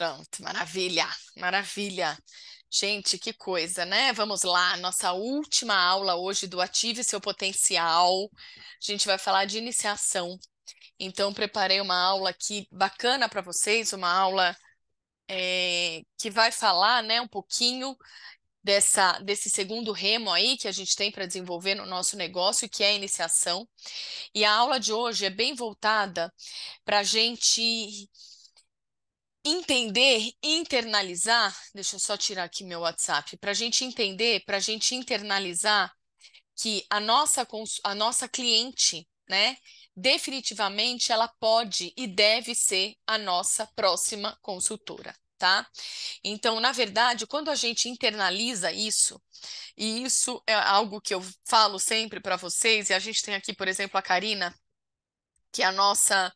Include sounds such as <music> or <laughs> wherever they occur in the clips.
Pronto, maravilha, maravilha. Gente, que coisa, né? Vamos lá, nossa última aula hoje do Ative Seu Potencial. A gente vai falar de iniciação. Então, preparei uma aula aqui bacana para vocês, uma aula é, que vai falar né, um pouquinho dessa, desse segundo remo aí que a gente tem para desenvolver no nosso negócio, que é a iniciação. E a aula de hoje é bem voltada para a gente entender, internalizar, deixa eu só tirar aqui meu WhatsApp, para a gente entender, para a gente internalizar que a nossa, a nossa cliente, né, definitivamente ela pode e deve ser a nossa próxima consultora. Tá? Então, na verdade, quando a gente internaliza isso, e isso é algo que eu falo sempre para vocês, e a gente tem aqui, por exemplo, a Karina, que é a nossa,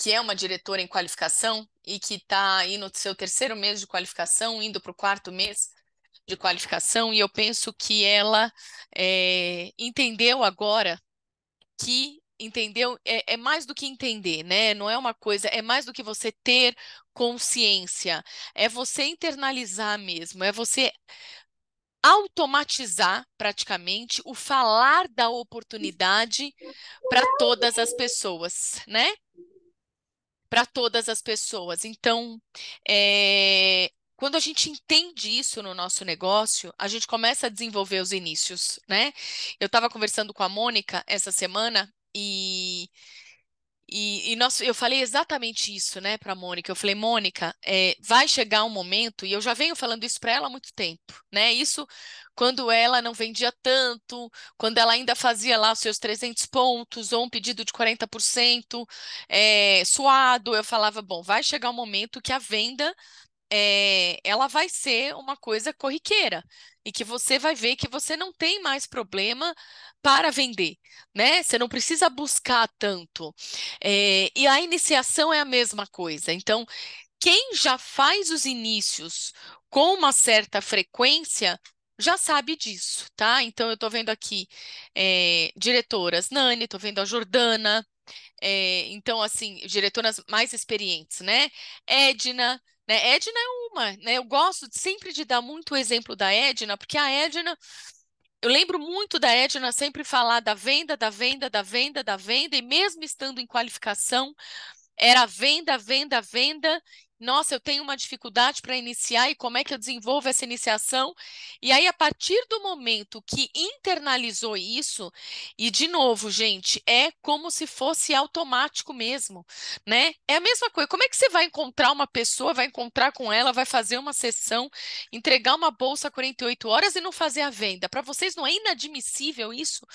que é uma diretora em qualificação, e que está aí no seu terceiro mês de qualificação, indo para o quarto mês de qualificação, e eu penso que ela é, entendeu agora que entendeu é, é, mais do que entender, né? Não é uma coisa, é mais do que você ter consciência, é você internalizar mesmo, é você automatizar praticamente o falar da oportunidade para todas as pessoas, né? para todas as pessoas. Então, é, quando a gente entende isso no nosso negócio, a gente começa a desenvolver os inícios, né? Eu estava conversando com a Mônica essa semana e e, e nós, eu falei exatamente isso, né, para Mônica. Eu falei, Mônica, é, vai chegar um momento, e eu já venho falando isso para ela há muito tempo, né? Isso quando ela não vendia tanto, quando ela ainda fazia lá os seus 300 pontos ou um pedido de 40% é, eh, suado, eu falava, bom, vai chegar um momento que a venda é, ela vai ser uma coisa corriqueira e que você vai ver que você não tem mais problema para vender, né? Você não precisa buscar tanto. É, e a iniciação é a mesma coisa. Então, quem já faz os inícios com uma certa frequência já sabe disso, tá? Então, eu estou vendo aqui é, diretoras Nani, estou vendo a Jordana, é, então, assim, diretoras mais experientes, né? Edna, né? Edna é uma, né? Eu gosto sempre de dar muito o exemplo da Edna, porque a Edna eu lembro muito da Edna sempre falar da venda, da venda, da venda, da venda, e mesmo estando em qualificação, era venda, venda, venda, nossa, eu tenho uma dificuldade para iniciar e como é que eu desenvolvo essa iniciação? E aí, a partir do momento que internalizou isso, e de novo, gente, é como se fosse automático mesmo, né? É a mesma coisa. Como é que você vai encontrar uma pessoa, vai encontrar com ela, vai fazer uma sessão, entregar uma bolsa 48 horas e não fazer a venda? Para vocês não é inadmissível isso,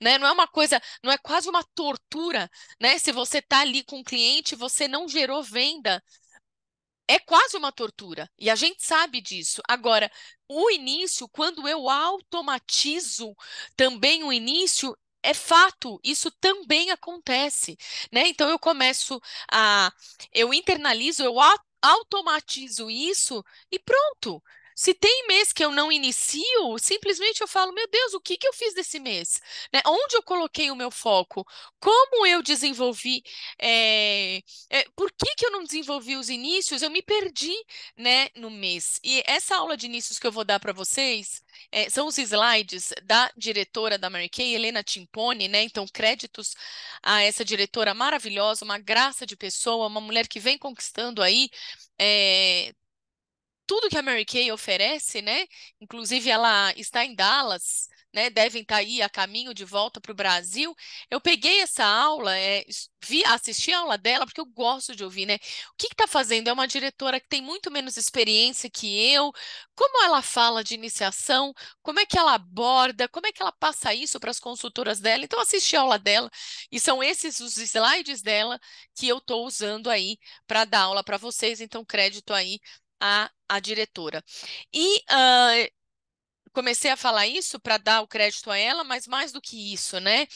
né? Não é uma coisa, não é quase uma tortura, né? Se você está ali com um cliente, você não gerou venda é quase uma tortura e a gente sabe disso. Agora, o início, quando eu automatizo também o início, é fato, isso também acontece, né? Então eu começo a eu internalizo, eu automatizo isso e pronto. Se tem mês que eu não inicio, simplesmente eu falo, meu Deus, o que, que eu fiz desse mês? Né? Onde eu coloquei o meu foco? Como eu desenvolvi? É... É, por que, que eu não desenvolvi os inícios? Eu me perdi né, no mês. E essa aula de inícios que eu vou dar para vocês é, são os slides da diretora da Mary Kay, Helena Timpone, né? Então, créditos a essa diretora maravilhosa, uma graça de pessoa, uma mulher que vem conquistando aí é, tudo que a Mary Kay oferece, né? Inclusive ela está em Dallas, né? Devem estar tá aí a caminho de volta para o Brasil. Eu peguei essa aula, é, vi, assisti a aula dela porque eu gosto de ouvir, né? O que está fazendo? É uma diretora que tem muito menos experiência que eu. Como ela fala de iniciação? Como é que ela aborda? Como é que ela passa isso para as consultoras dela? Então assisti a aula dela e são esses os slides dela que eu estou usando aí para dar aula para vocês. Então crédito aí a, a diretora. E uh, comecei a falar isso para dar o crédito a ela, mas mais do que isso, né?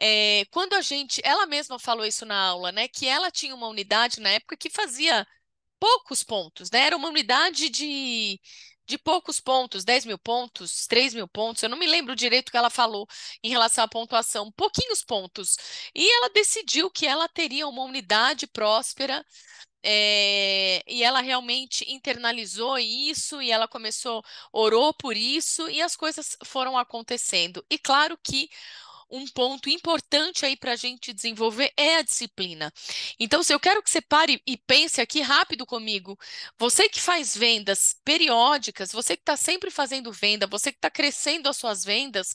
É, quando a gente, ela mesma falou isso na aula, né? Que ela tinha uma unidade na época que fazia poucos pontos, né? Era uma unidade de, de poucos pontos, 10 mil pontos, 3 mil pontos, eu não me lembro direito o que ela falou em relação à pontuação, pouquinhos pontos. E ela decidiu que ela teria uma unidade próspera é, e ela realmente internalizou isso e ela começou, orou por isso e as coisas foram acontecendo. E claro que um ponto importante aí para a gente desenvolver é a disciplina. Então, se eu quero que você pare e pense aqui rápido comigo, você que faz vendas periódicas, você que está sempre fazendo venda, você que está crescendo as suas vendas,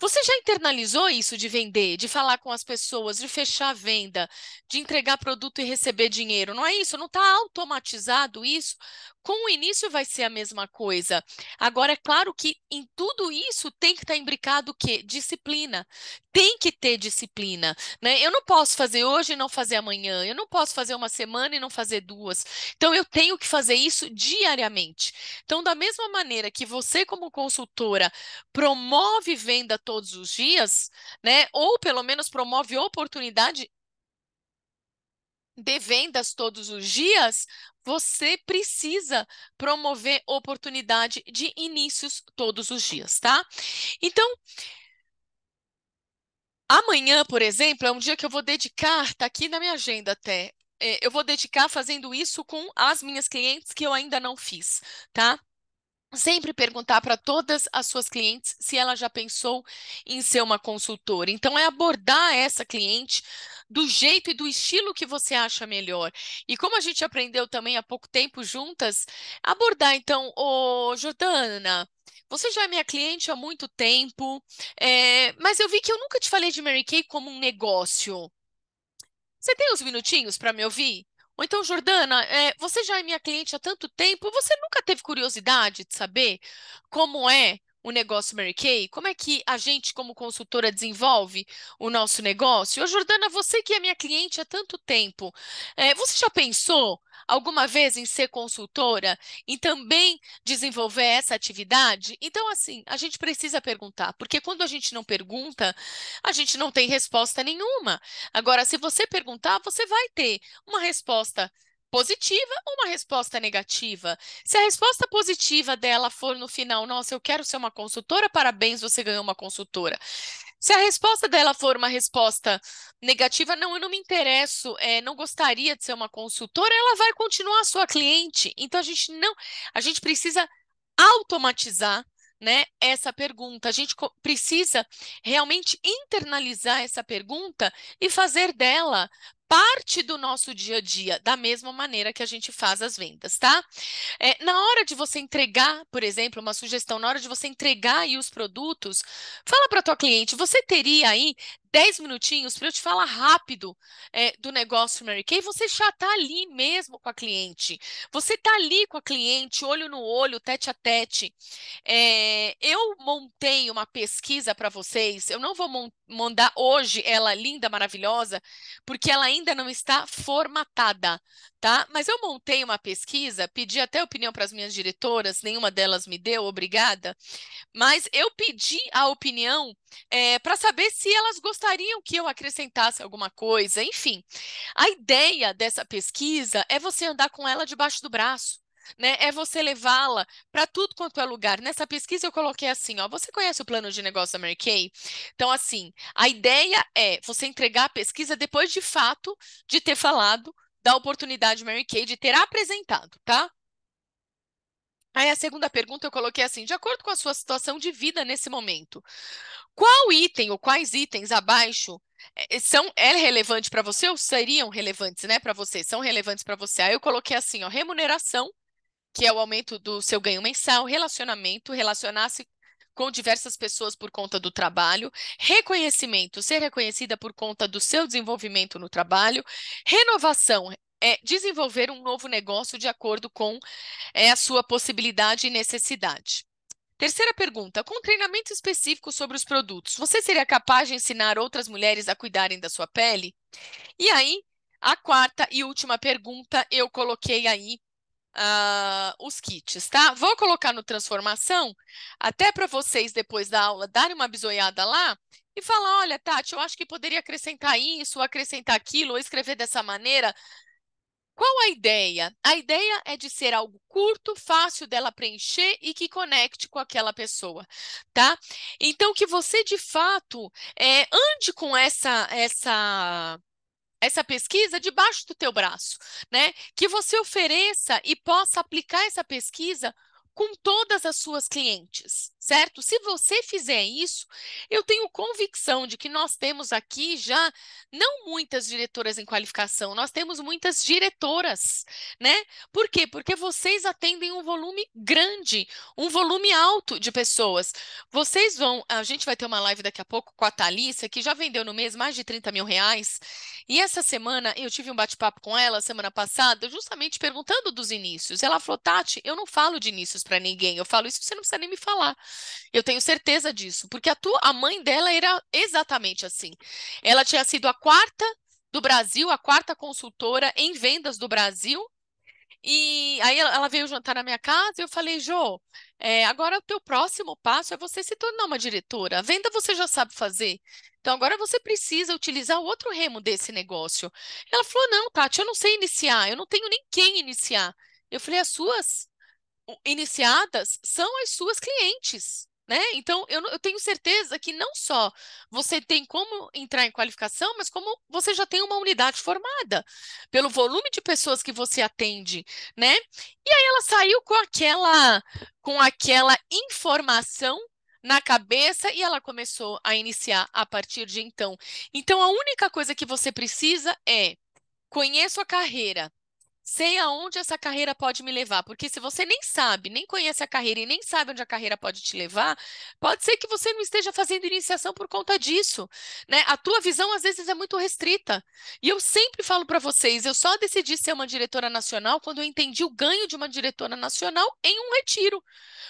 você já internalizou isso de vender, de falar com as pessoas, de fechar a venda, de entregar produto e receber dinheiro? Não é isso? Não está automatizado isso? com o início vai ser a mesma coisa. Agora, é claro que em tudo isso tem que estar tá imbricado o quê? Disciplina. Tem que ter disciplina. Né? Eu não posso fazer hoje e não fazer amanhã. Eu não posso fazer uma semana e não fazer duas. Então, eu tenho que fazer isso diariamente. Então, da mesma maneira que você, como consultora, promove venda todos os dias, né? ou pelo menos promove oportunidade, de vendas todos os dias, você precisa promover oportunidade de inícios todos os dias, tá? Então, amanhã, por exemplo, é um dia que eu vou dedicar, tá aqui na minha agenda até, é, eu vou dedicar fazendo isso com as minhas clientes que eu ainda não fiz, tá? sempre perguntar para todas as suas clientes se ela já pensou em ser uma consultora. Então, é abordar essa cliente do jeito e do estilo que você acha melhor. E como a gente aprendeu também há pouco tempo juntas, abordar então, ô Jordana. Você já é minha cliente há muito tempo, é, mas eu vi que eu nunca te falei de Mary Kay como um negócio. Você tem uns minutinhos para me ouvir? Ou então, Jordana, é, você já é minha cliente há tanto tempo, você nunca teve curiosidade de saber como é o negócio Mary Kay? Como é que a gente, como consultora, desenvolve o nosso negócio? Ô, Jordana, você que é minha cliente há tanto tempo, é, você já pensou alguma vez em ser consultora e também desenvolver essa atividade? Então, assim, a gente precisa perguntar, porque quando a gente não pergunta, a gente não tem resposta nenhuma. Agora, se você perguntar, você vai ter uma resposta positiva ou uma resposta negativa. Se a resposta positiva dela for no final, nossa, eu quero ser uma consultora, parabéns, você ganhou uma consultora. Se a resposta dela for uma resposta negativa, não, eu não me interesso, é, não gostaria de ser uma consultora, ela vai continuar sua cliente. Então a gente não, a gente precisa automatizar né, essa pergunta. A gente precisa realmente internalizar essa pergunta e fazer dela parte do nosso dia a dia, da mesma maneira que a gente faz as vendas, tá? É, na hora de você entregar, por exemplo, uma sugestão, na hora de você entregar aí os produtos, fala para tua cliente, você teria aí 10 minutinhos para eu te falar rápido é, do negócio Mary Kay, você já está ali mesmo com a cliente. Você está ali com a cliente, olho no olho, tete a tete. É, eu montei uma pesquisa para vocês, eu não vou mandar hoje ela linda, maravilhosa, porque ela ainda não está formatada tá? Mas eu montei uma pesquisa, pedi até opinião para as minhas diretoras, nenhuma delas me deu, obrigada. Mas eu pedi a opinião é, para saber se elas gostariam que eu acrescentasse alguma coisa, enfim. A ideia dessa pesquisa é você andar com ela debaixo do braço. Né, é você levá-la para tudo quanto é lugar. Nessa pesquisa eu coloquei assim, ó, você conhece o plano de negócio da Mary Kay? Então assim, a ideia é você entregar a pesquisa depois de fato de ter falado da oportunidade Mary Kay de ter apresentado, tá? Aí a segunda pergunta eu coloquei assim: de acordo com a sua situação de vida nesse momento, qual item ou quais itens abaixo eh, eh, são é relevante para você ou seriam relevantes, né, para você? São relevantes para você? Aí eu coloquei assim, ó, remuneração, que é o aumento do seu ganho mensal, relacionamento, relacionar-se com diversas pessoas por conta do trabalho, reconhecimento, ser reconhecida por conta do seu desenvolvimento no trabalho, renovação, é desenvolver um novo negócio de acordo com é, a sua possibilidade e necessidade. Terceira pergunta: com treinamento específico sobre os produtos, você seria capaz de ensinar outras mulheres a cuidarem da sua pele? E aí, a quarta e última pergunta eu coloquei aí Uh, os kits, tá? Vou colocar no transformação, até para vocês depois da aula darem uma bisoiada lá e falar, olha, Tati, eu acho que poderia acrescentar isso, acrescentar aquilo, ou escrever dessa maneira. Qual a ideia? A ideia é de ser algo curto, fácil dela preencher e que conecte com aquela pessoa, tá? Então que você de fato é, ande com essa essa essa pesquisa debaixo do teu braço, né? Que você ofereça e possa aplicar essa pesquisa com todas as suas clientes, certo? Se você fizer isso, eu tenho convicção de que nós temos aqui já não muitas diretoras em qualificação, nós temos muitas diretoras, né? Por quê? Porque vocês atendem um volume grande, um volume alto de pessoas. Vocês vão, a gente vai ter uma live daqui a pouco com a Thalissa, que já vendeu no mês mais de 30 mil reais, e essa semana eu tive um bate-papo com ela, semana passada, justamente perguntando dos inícios. Ela falou, Tati, eu não falo de inícios para ninguém, eu falo isso, você não precisa nem me falar. Eu tenho certeza disso, porque a, tua, a mãe dela era exatamente assim. Ela tinha sido a quarta do Brasil, a quarta consultora em vendas do Brasil. E aí ela veio jantar na minha casa e eu falei, Jô, é, agora o teu próximo passo é você se tornar uma diretora. A venda você já sabe fazer. Então agora você precisa utilizar o outro remo desse negócio. Ela falou, não, Tati, eu não sei iniciar, eu não tenho nem quem iniciar. Eu falei, as suas iniciadas são as suas clientes. Né? Então, eu, eu, tenho certeza que não só você tem como entrar em qualificação, mas como você já tem uma unidade formada, pelo volume de pessoas que você atende, né? E aí ela saiu com aquela, com aquela informação na cabeça e ela começou a iniciar a partir de então. Então, a única coisa que você precisa é conheça a carreira, sei aonde essa carreira pode me levar, porque se você nem sabe, nem conhece a carreira e nem sabe onde a carreira pode te levar, pode ser que você não esteja fazendo iniciação por conta disso, né? A tua visão às vezes é muito restrita. E eu sempre falo para vocês, eu só decidi ser uma diretora nacional quando eu entendi o ganho de uma diretora nacional em um retiro.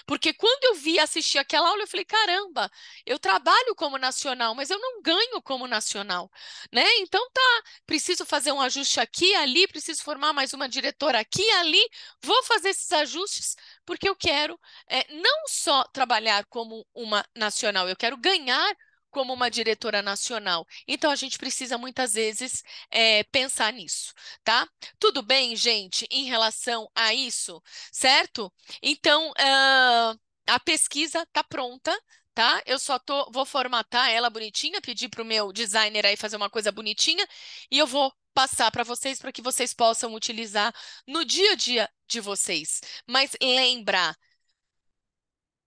Porque quando eu vi assistir aquela aula, eu falei, caramba, eu trabalho como nacional, mas eu não ganho como nacional, né? Então tá, preciso fazer um ajuste aqui, ali, preciso formar mais uma diretora aqui e ali, vou fazer esses ajustes porque eu quero é, não só trabalhar como uma nacional, eu quero ganhar como uma diretora nacional. Então, a gente precisa muitas vezes é, pensar nisso, tá? Tudo bem, gente, em relação a isso, certo? Então, uh, a pesquisa está pronta, tá? Eu só tô, vou formatar ela bonitinha, pedir para o meu designer aí fazer uma coisa bonitinha e eu vou passar para vocês para que vocês possam utilizar no dia a dia de vocês. Mas lembra,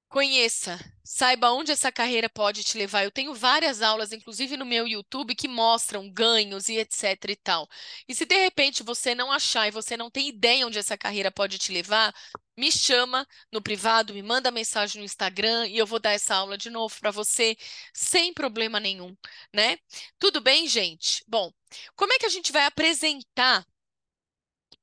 conheça, saiba onde essa carreira pode te levar. Eu tenho várias aulas, inclusive no meu YouTube, que mostram ganhos e etc e tal. E se de repente você não achar e você não tem ideia onde essa carreira pode te levar, me chama no privado, me manda mensagem no Instagram e eu vou dar essa aula de novo para você sem problema nenhum, né? Tudo bem, gente? Bom, como é que a gente vai apresentar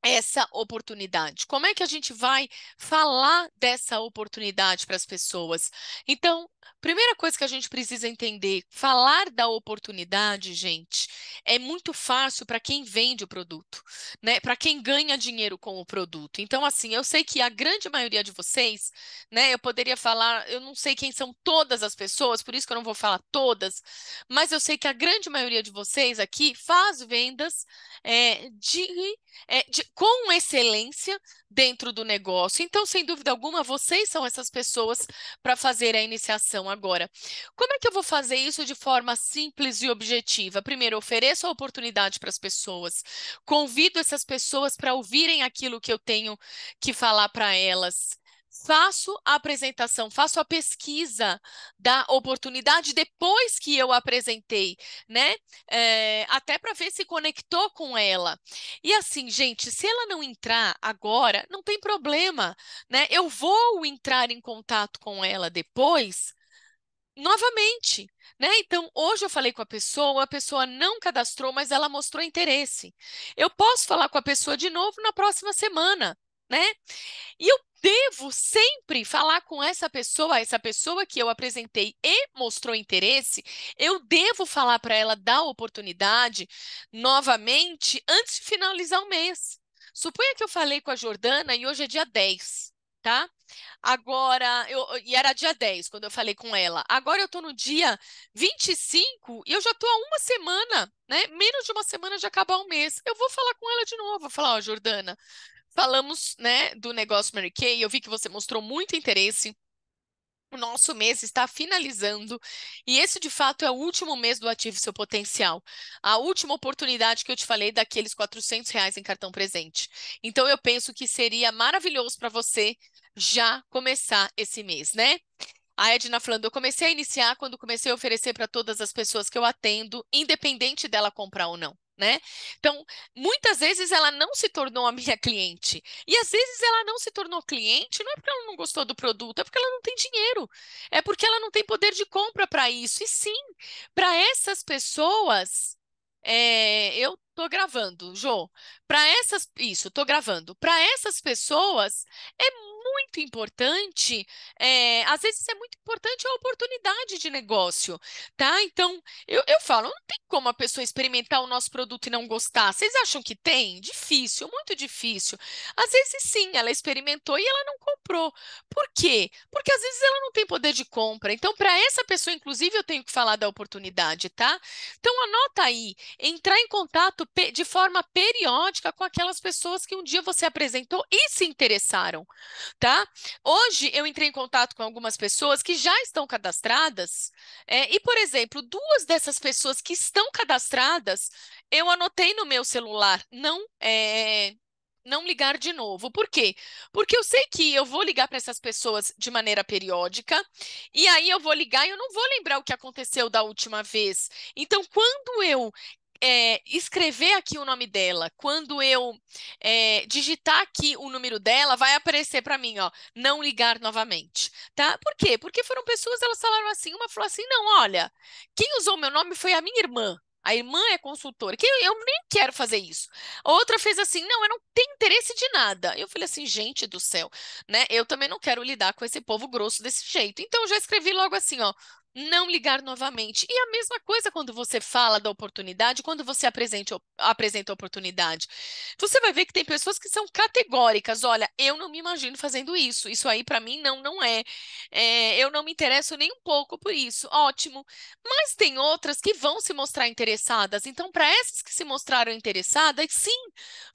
essa oportunidade? Como é que a gente vai falar dessa oportunidade para as pessoas? Então, primeira coisa que a gente precisa entender, falar da oportunidade, gente, é muito fácil para quem vende o produto, né? Para quem ganha dinheiro com o produto. Então, assim, eu sei que a grande maioria de vocês, né, eu poderia falar, eu não sei quem são todas as pessoas, por isso que eu não vou falar todas, mas eu sei que a grande maioria de vocês aqui faz vendas é, de, é, de com excelência dentro do negócio. Então, sem dúvida alguma, vocês são essas pessoas para fazer a iniciação agora. Como é que eu vou fazer isso de forma simples e objetiva? Primeiro, ofereço a oportunidade para as pessoas, convido essas pessoas para ouvirem aquilo que eu tenho que falar para elas faço a apresentação, faço a pesquisa da oportunidade depois que eu apresentei, né? É, até para ver se conectou com ela. E assim, gente, se ela não entrar agora, não tem problema, né? Eu vou entrar em contato com ela depois. Novamente, né? Então, hoje eu falei com a pessoa, a pessoa não cadastrou, mas ela mostrou interesse. Eu posso falar com a pessoa de novo na próxima semana, né? E eu devo sempre falar com essa pessoa, essa pessoa que eu apresentei e mostrou interesse, eu devo falar para ela da oportunidade novamente antes de finalizar o mês. Suponha que eu falei com a Jordana e hoje é dia 10, tá? Agora, eu, e era dia 10 quando eu falei com ela. Agora eu tô no dia 25 e eu já tô há uma semana, né? Menos de uma semana de acabar o mês. Eu vou falar com ela de novo. Vou falar, ó, Jordana, Falamos, né, do negócio Mary Kay, eu vi que você mostrou muito interesse. O nosso mês está finalizando e esse de fato é o último mês do Ative Seu Potencial, a última oportunidade que eu te falei daqueles 400 reais em cartão presente. Então eu penso que seria maravilhoso para você já começar esse mês, né? A Edna falando, eu comecei a iniciar quando comecei a oferecer para todas as pessoas que eu atendo, independente dela comprar ou não né? Então, muitas vezes ela não se tornou a minha cliente. E às vezes ela não se tornou cliente, não é porque ela não gostou do produto, é porque ela não tem dinheiro. É porque ela não tem poder de compra para isso. E sim, para essas pessoas, é, eu tô gravando, Jô. Para essas, isso, tô gravando. Para essas pessoas é muito importante, é, às vezes é muito importante a oportunidade de negócio, tá? Então, eu, eu falo, não tem como a pessoa experimentar o nosso produto e não gostar. Vocês acham que tem? Difícil, muito difícil. Às vezes sim, ela experimentou e ela não comprou. Por quê? Porque às vezes ela não tem poder de compra. Então, para essa pessoa, inclusive, eu tenho que falar da oportunidade, tá? Então, anota aí, entrar em contato de forma periódica com aquelas pessoas que um dia você apresentou e se interessaram, tá? Hoje eu entrei em contato com algumas pessoas que já estão cadastradas é, e, por exemplo, duas dessas pessoas que estão cadastradas eu anotei no meu celular, não é, não ligar de novo. Por quê? Porque eu sei que eu vou ligar para essas pessoas de maneira periódica, e aí eu vou ligar e eu não vou lembrar o que aconteceu da última vez. Então, quando eu é, escrever aqui o nome dela, quando eu é, digitar aqui o número dela, vai aparecer para mim, ó, não ligar novamente, tá? Por quê? Porque foram pessoas, elas falaram assim, uma falou assim, não, olha, quem usou meu nome foi a minha irmã, a irmã é consultora, que eu nem quero fazer isso. Outra fez assim, não, eu não tenho interesse de nada. Eu falei assim, gente do céu, né? Eu também não quero lidar com esse povo grosso desse jeito. Então eu já escrevi logo assim, ó, não ligar novamente. E a mesma coisa quando você fala da oportunidade, quando você apresenta, apresenta a oportunidade. Você vai ver que tem pessoas que são categóricas. Olha, eu não me imagino fazendo isso. Isso aí para mim não, não é. é. Eu não me interesso nem um pouco por isso. Ótimo. Mas tem outras que vão se mostrar interessadas. Então, para essas que se mostraram interessadas, sim,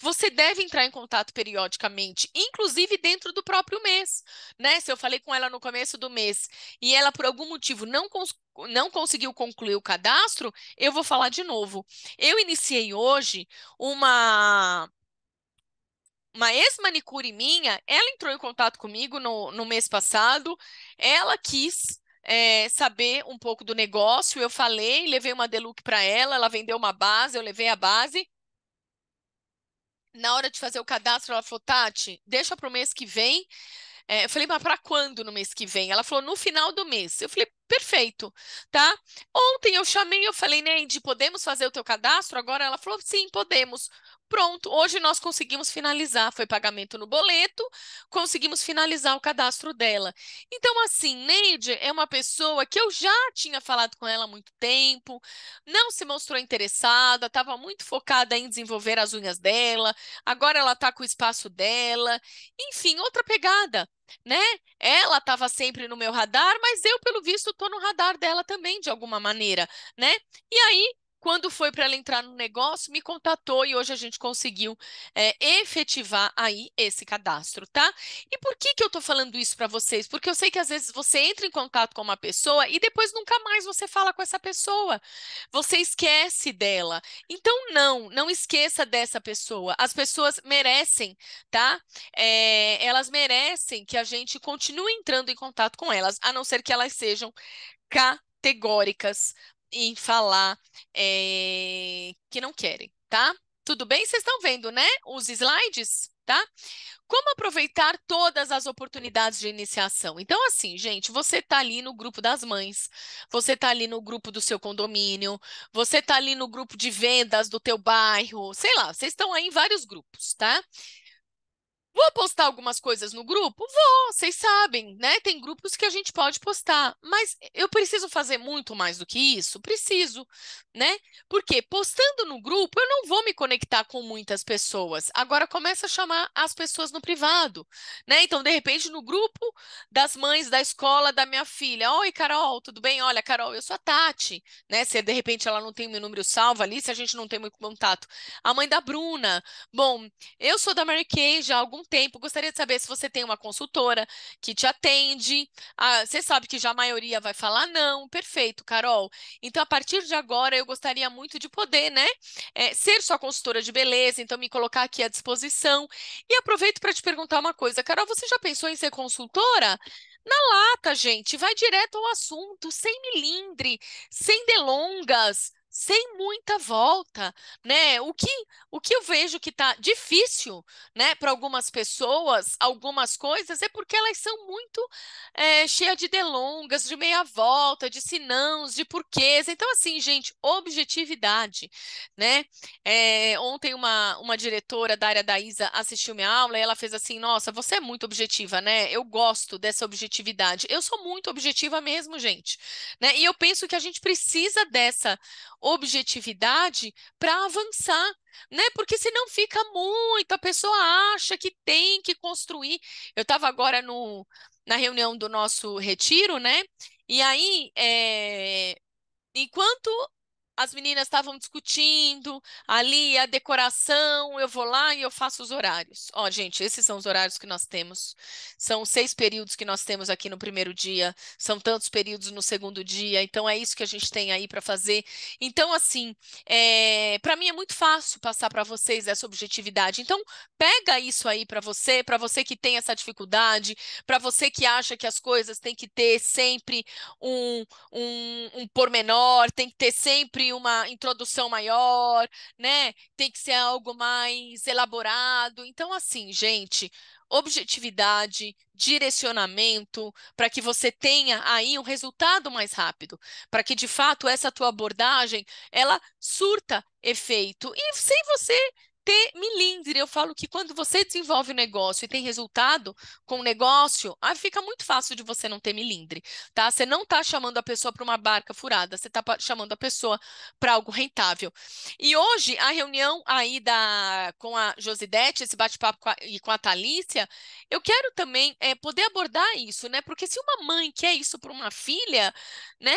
você deve entrar em contato periodicamente, inclusive dentro do próprio mês. Né? Se eu falei com ela no começo do mês e ela por algum motivo não não, cons não conseguiu concluir o cadastro, eu vou falar de novo. Eu iniciei hoje uma uma ex-manicure minha, ela entrou em contato comigo no, no mês passado, ela quis é, saber um pouco do negócio, eu falei, levei uma Deluxe para ela, ela vendeu uma base, eu levei a base. Na hora de fazer o cadastro, ela falou, Tati, deixa para o mês que vem. É, eu falei, mas para quando no mês que vem? Ela falou, no final do mês. Eu falei, perfeito, tá? Ontem eu chamei, eu falei, Neide, podemos fazer o teu cadastro? Agora ela falou, sim, podemos. Pronto, hoje nós conseguimos finalizar. Foi pagamento no boleto, conseguimos finalizar o cadastro dela. Então, assim, Neide é uma pessoa que eu já tinha falado com ela há muito tempo, não se mostrou interessada, estava muito focada em desenvolver as unhas dela, agora ela está com o espaço dela. Enfim, outra pegada né? Ela estava sempre no meu radar, mas eu, pelo visto, estou no radar dela também, de alguma maneira, né? E aí quando foi para ela entrar no negócio, me contatou e hoje a gente conseguiu é, efetivar aí esse cadastro, tá? E por que, que eu estou falando isso para vocês? Porque eu sei que às vezes você entra em contato com uma pessoa e depois nunca mais você fala com essa pessoa. Você esquece dela. Então, não, não esqueça dessa pessoa. As pessoas merecem, tá? É, elas merecem que a gente continue entrando em contato com elas, a não ser que elas sejam categóricas em falar é, que não querem, tá? Tudo bem? Vocês estão vendo, né? Os slides, tá? Como aproveitar todas as oportunidades de iniciação? Então, assim, gente, você tá ali no grupo das mães, você tá ali no grupo do seu condomínio, você tá ali no grupo de vendas do teu bairro, sei lá, vocês estão aí em vários grupos, tá? Vou postar algumas coisas no grupo? Vou, vocês sabem, né? Tem grupos que a gente pode postar, mas eu preciso fazer muito mais do que isso? Preciso, né? Porque postando no grupo, eu não vou me conectar com muitas pessoas. Agora começa a chamar as pessoas no privado, né? Então, de repente, no grupo das mães da escola da minha filha, oi, Carol, tudo bem? Olha, Carol, eu sou a Tati, né? Se de repente ela não tem meu número salvo ali, se a gente não tem muito contato. A mãe da Bruna, bom, eu sou da Mary Kay já há algum tempo. Gostaria de saber se você tem uma consultora que te atende. Ah, você sabe que já a maioria vai falar não. Perfeito, Carol. Então, a partir de agora, eu gostaria muito de poder, né, é, ser sua consultora de beleza. Então, me colocar aqui à disposição. E aproveito para te perguntar uma coisa, Carol. Você já pensou em ser consultora? Na lata, gente, vai direto ao assunto, sem milindre, sem delongas sem muita volta, né? O que, o que eu vejo que está difícil, né, para algumas pessoas, algumas coisas, é porque elas são muito é, cheias de delongas, de meia volta, de sinãos, de porquês. Então, assim, gente, objetividade, né? É, ontem uma, uma diretora da área da ISA assistiu minha aula e ela fez assim, nossa, você é muito objetiva, né? Eu gosto dessa objetividade. Eu sou muito objetiva mesmo, gente, né? E eu penso que a gente precisa dessa objetividade para avançar, né? Porque senão fica muito, a pessoa acha que tem que construir. Eu estava agora no, na reunião do nosso retiro, né? E aí, é... enquanto as meninas estavam discutindo ali a decoração, eu vou lá e eu faço os horários. Ó, gente, esses são os horários que nós temos. São seis períodos que nós temos aqui no primeiro dia, são tantos períodos no segundo dia, então é isso que a gente tem aí para fazer. Então, assim, é, para mim é muito fácil passar para vocês essa objetividade. Então, pega isso aí para você, para você que tem essa dificuldade, para você que acha que as coisas têm que ter sempre um, um, um pormenor, tem que ter sempre uma introdução maior, né? Tem que ser algo mais elaborado. Então, assim, gente, objetividade, direcionamento, para que você tenha aí um resultado mais rápido, para que de fato essa tua abordagem ela surta efeito e sem você ter milindre. Eu falo que quando você desenvolve o negócio e tem resultado com o negócio, aí ah, fica muito fácil de você não ter milindre, tá? Você não está chamando a pessoa para uma barca furada, você está chamando a pessoa para algo rentável. E hoje, a reunião aí da, com a Josidete, esse bate-papo e com a Talícia, eu quero também é, poder abordar isso, né? Porque se uma mãe quer isso para uma filha, né?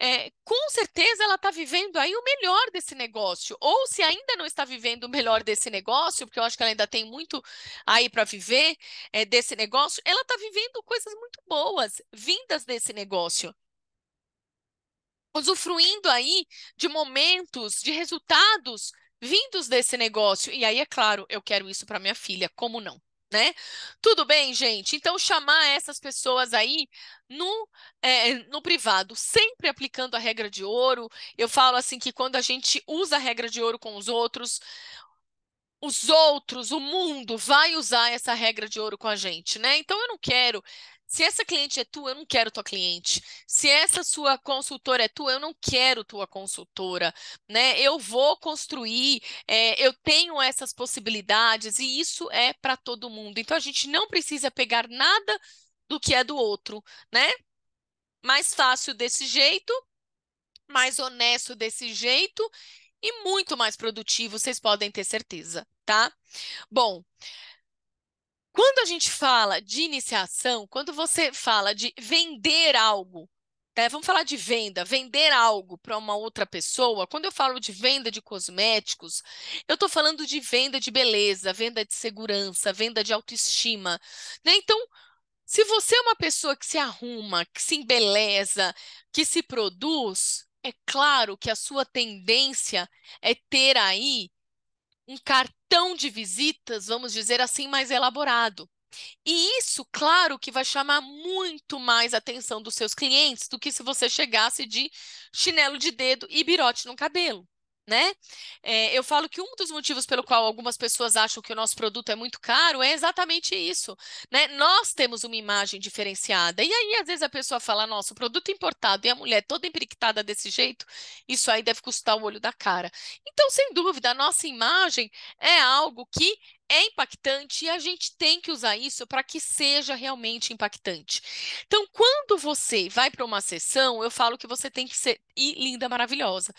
É, com certeza ela está vivendo aí o melhor desse negócio. Ou se ainda não está vivendo o melhor desse negócio, porque eu acho que ela ainda tem muito aí para viver é, desse negócio, ela está vivendo coisas muito boas vindas desse negócio. Usufruindo aí de momentos, de resultados vindos desse negócio. E aí, é claro, eu quero isso para minha filha, como não? Né? Tudo bem, gente? Então, chamar essas pessoas aí no, é, no privado, sempre aplicando a regra de ouro. Eu falo assim que quando a gente usa a regra de ouro com os outros, os outros, o mundo vai usar essa regra de ouro com a gente, né? Então eu não quero. Se essa cliente é tua, eu não quero tua cliente. Se essa sua consultora é tua, eu não quero tua consultora, né? Eu vou construir, é, eu tenho essas possibilidades e isso é para todo mundo. Então a gente não precisa pegar nada do que é do outro, né? Mais fácil desse jeito, mais honesto desse jeito e muito mais produtivo, vocês podem ter certeza tá? Bom, quando a gente fala de iniciação, quando você fala de vender algo, né? vamos falar de venda, vender algo para uma outra pessoa. Quando eu falo de venda de cosméticos, eu estou falando de venda de beleza, venda de segurança, venda de autoestima. Né? Então, se você é uma pessoa que se arruma, que se embeleza, que se produz, é claro que a sua tendência é ter aí um cartão de visitas, vamos dizer assim, mais elaborado. E isso, claro, que vai chamar muito mais atenção dos seus clientes do que se você chegasse de chinelo de dedo e birote no cabelo né? É, eu falo que um dos motivos pelo qual algumas pessoas acham que o nosso produto é muito caro é exatamente isso, né? Nós temos uma imagem diferenciada. E aí, às vezes, a pessoa fala, nossa, o produto importado e a mulher toda empriquitada desse jeito, isso aí deve custar o olho da cara. Então, sem dúvida, a nossa imagem é algo que é impactante e a gente tem que usar isso para que seja realmente impactante. Então, quando você vai para uma sessão, eu falo que você tem que ser e linda, maravilhosa.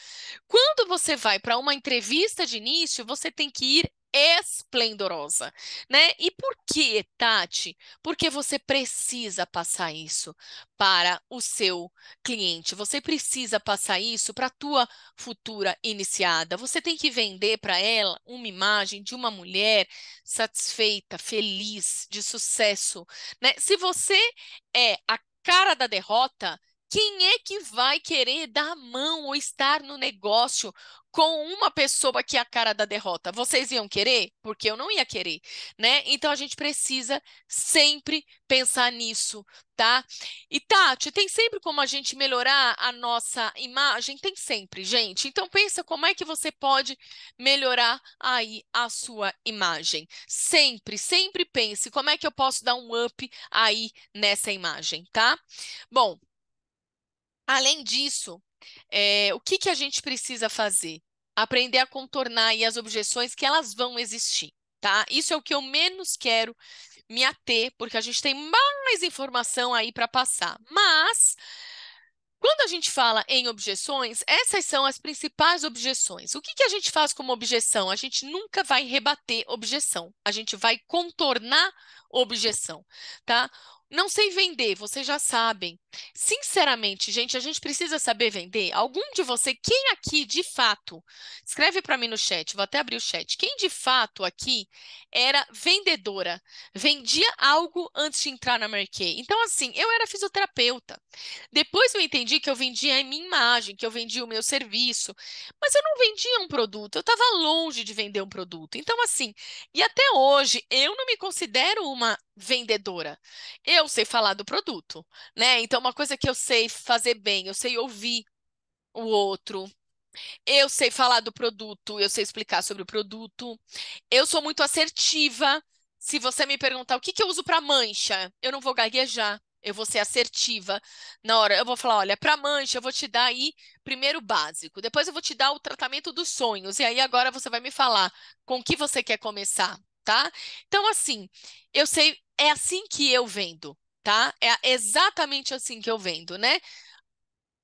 Quando você vai para uma entrevista de início, você tem que ir esplendorosa, né? E por que, Tati? Porque você precisa passar isso para o seu cliente. Você precisa passar isso para a tua futura iniciada. Você tem que vender para ela uma imagem de uma mulher satisfeita, feliz, de sucesso, né? Se você é a cara da derrota, quem é que vai querer dar a mão ou estar no negócio com uma pessoa que é a cara da derrota? Vocês iam querer? Porque eu não ia querer, né? Então a gente precisa sempre pensar nisso, tá? E Tati, tem sempre como a gente melhorar a nossa imagem? Tem sempre, gente. Então pensa como é que você pode melhorar aí a sua imagem. Sempre, sempre pense como é que eu posso dar um up aí nessa imagem, tá? Bom, Além disso, é, o que, que a gente precisa fazer? Aprender a contornar aí as objeções que elas vão existir, tá? Isso é o que eu menos quero me ater, porque a gente tem mais informação aí para passar. Mas, quando a gente fala em objeções, essas são as principais objeções. O que, que a gente faz como objeção? A gente nunca vai rebater objeção, a gente vai contornar objeção, tá? Não sei vender, vocês já sabem. Sinceramente, gente, a gente precisa saber vender. Algum de você, quem aqui de fato, escreve para mim no chat, vou até abrir o chat. Quem de fato aqui era vendedora, vendia algo antes de entrar na Merkey? Então, assim, eu era fisioterapeuta. Depois eu entendi que eu vendia a minha imagem, que eu vendia o meu serviço, mas eu não vendia um produto, eu estava longe de vender um produto. Então, assim, e até hoje eu não me considero uma vendedora. Eu eu sei falar do produto, né? Então, uma coisa que eu sei fazer bem, eu sei ouvir o outro. Eu sei falar do produto, eu sei explicar sobre o produto. Eu sou muito assertiva. Se você me perguntar o que, que eu uso para mancha, eu não vou gaguejar. Eu vou ser assertiva na hora. Eu vou falar, olha, para mancha eu vou te dar aí primeiro o básico. Depois eu vou te dar o tratamento dos sonhos. E aí agora você vai me falar com o que você quer começar tá? Então, assim, eu sei, é assim que eu vendo, tá? É exatamente assim que eu vendo, né?